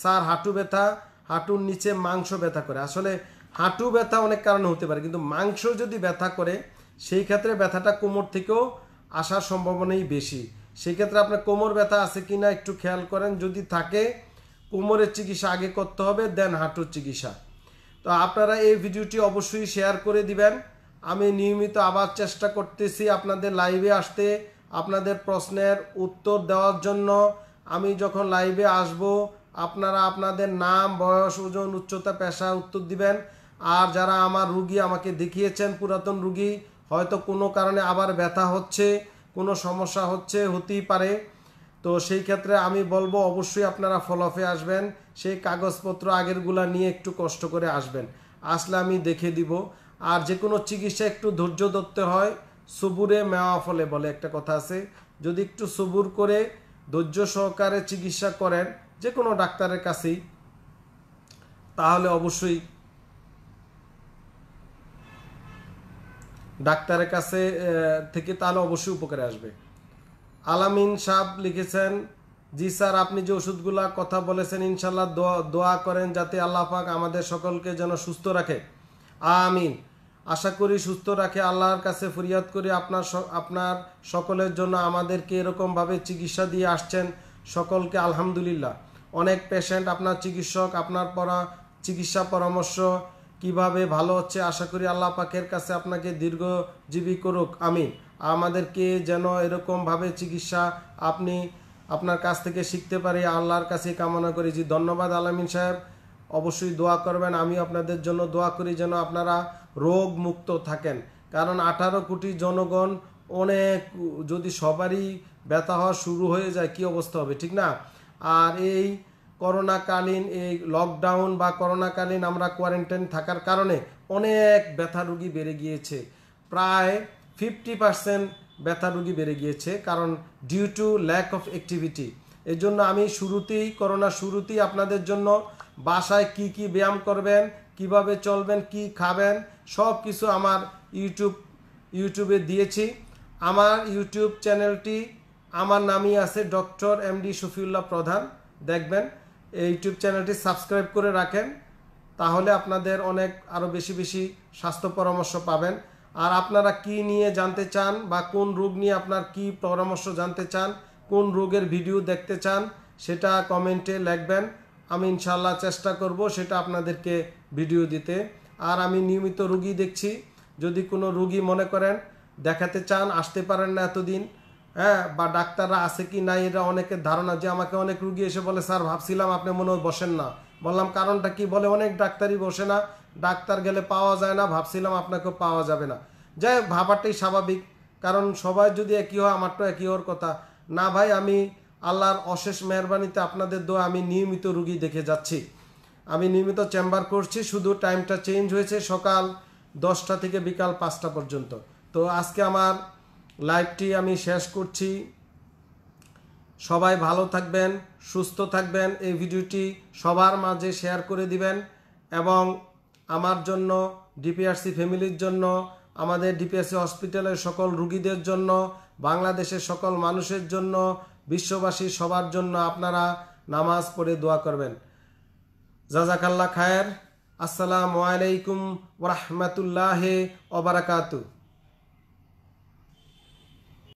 S1: সার হাঁটু ব্যথা হাঁটুর নিচে মাংস ব্যথা করে আসলে হাঁটু ব্যথা অনেক কারণে হতে পারে কিন্তু মাংস যদি ব্যথা করে সেই ক্ষেত্রে ব্যথাটা কোমর থেকেও আসার সম্ভাবনাই বেশি সেক্ষেত্রে আপনার কোমর ব্যথা আছে কি না একটু খেয়াল করেন যদি থাকে কোমরের চিকিৎসা আগে করতে হবে দেন হাঁটুর চিকিৎসা তো আপনারা এই ভিডিওটি অবশ্যই শেয়ার করে দিবেন আমি নিয়মিত আবার চেষ্টা করতেছি আপনাদের লাইভে আসতে আপনাদের প্রশ্নের উত্তর দেওয়ার জন্য আমি যখন লাইভে আসব আপনারা আপনাদের নাম বয়স ওজন উচ্চতা পেশা উত্তর দিবেন আর যারা আমার রুগী আমাকে দেখিয়েছেন পুরাতন রুগী হয়তো কোনো কারণে আবার ব্যথা হচ্ছে কোনো সমস্যা হচ্ছে হতেই পারে তো সেই ক্ষেত্রে আমি বলবো অবশ্যই আপনারা অফে আসবেন সেই কাগজপত্র আগেরগুলা নিয়ে একটু কষ্ট করে আসবেন আসলে আমি দেখে দিব আর যে কোনো চিকিৎসা একটু ধৈর্য ধরতে হয় সবুরে মেওয়া ফলে বলে একটা কথা আছে যদি একটু সবুর করে ধৈর্য সহকারে চিকিৎসা করেন যে কোনো ডাক্তারের কাছেই তাহলে অবশ্যই ডাক্তারের কাছে থেকে তাহলে অবশ্যই উপকারে আসবে আলামিন সাহ লিখেছেন জি স্যার আপনি যে ওষুধগুলা কথা বলেছেন ইনশাল্লাহ দোয়া দোয়া করেন যাতে আল্লাহ পাক আমাদের সকলকে যেন সুস্থ রাখে আমিন আশা করি সুস্থ রাখে আল্লাহর কাছে ফরিয়াদ করি আপনার আপনার সকলের জন্য আমাদেরকে এরকমভাবে চিকিৎসা দিয়ে আসছেন সকলকে আলহামদুলিল্লাহ অনেক পেশেন্ট আপনার চিকিৎসক আপনার পরা চিকিৎসা পরামর্শ কিভাবে ভালো হচ্ছে আশা করি আল্লাহ পাকের কাছে আপনাকে দীর্ঘজীবী করুক আমিন আমাদেরকে যেন এরকমভাবে চিকিৎসা আপনি আপনার কাছ থেকে শিখতে পারি আল্লাহর কাছে কামনা করি জি ধন্যবাদ আলামিন সাহেব অবশ্যই দোয়া করবেন আমি আপনাদের জন্য দোয়া করি যেন আপনারা রোগ মুক্ত থাকেন কারণ আঠারো কোটি জনগণ অনেক যদি সবারই ব্যথা হওয়া শুরু হয়ে যায় কি অবস্থা হবে ঠিক না আর এই করোনাকালীন এই লকডাউন বা করোনাকালীন আমরা কোয়ারেন্টাইন থাকার কারণে অনেক ব্যথা রুগী বেড়ে গিয়েছে প্রায় ফিফটি পার্সেন্ট ব্যথা রুগী বেড়ে গিয়েছে কারণ due to lack of activity এর জন্য আমি শুরুতেই করোনা শুরুতেই আপনাদের জন্য বাসায় কি কি ব্যায়াম করবেন কিভাবে চলবেন কি খাবেন সব কিছু আমার ইউটিউব ইউটিউবে দিয়েছি আমার ইউটিউব চ্যানেলটি আমার নামই আছে ডক্টর এম ডি শফিউল্লাহ প্রধান দেখবেন ইউটিউব চ্যানেলটি সাবস্ক্রাইব করে রাখেন তাহলে আপনাদের অনেক আরও বেশি বেশি স্বাস্থ্য পরামর্শ পাবেন আর আপনারা কি নিয়ে জানতে চান বা কোন রোগ নিয়ে আপনার কি পরামর্শ জানতে চান কোন রোগের ভিডিও দেখতে চান সেটা কমেন্টে লিখবেন আমি ইনশাল্লাহ চেষ্টা করব সেটা আপনাদেরকে ভিডিও দিতে আর আমি নিয়মিত রুগী দেখছি যদি কোনো রুগী মনে করেন দেখাতে চান আসতে পারেন না এতদিন হ্যাঁ বা ডাক্তাররা আছে কি না এটা অনেকের ধারণা যে আমাকে অনেক রুগী এসে বলে স্যার ভাবছিলাম আপনি মনে হয় বসেন না বললাম কারণটা কি বলে অনেক ডাক্তারই বসে না ডাক্তার গেলে পাওয়া যায় না ভাবছিলাম আপনাকে পাওয়া যাবে না যাই ভাবাটাই স্বাভাবিক কারণ সবাই যদি একই হয় আমার তো একই হওয়ার কথা না ভাই আমি আল্লাহর অশেষ মেহরবানিতে আপনাদের দো আমি নিয়মিত রুগী দেখে যাচ্ছি আমি নিয়মিত চেম্বার করছি শুধু টাইমটা চেঞ্জ হয়েছে সকাল দশটা থেকে বিকাল পাঁচটা পর্যন্ত তো আজকে আমার লাইভটি আমি শেষ করছি সবাই ভালো থাকবেন সুস্থ থাকবেন এই ভিডিওটি সবার মাঝে শেয়ার করে দিবেন এবং আমার জন্য ডিপিআরসি ফ্যামিলির জন্য আমাদের ডিপিআরসি হসপিটালের সকল রুগীদের জন্য বাংলাদেশের সকল মানুষের জন্য বিশ্ববাসী সবার জন্য আপনারা নামাজ পড়ে দোয়া করবেন জাজাকাল্লা খায়ের আসসালামু আলাইকুম রহমতুল্লাহ ওবরাকাতু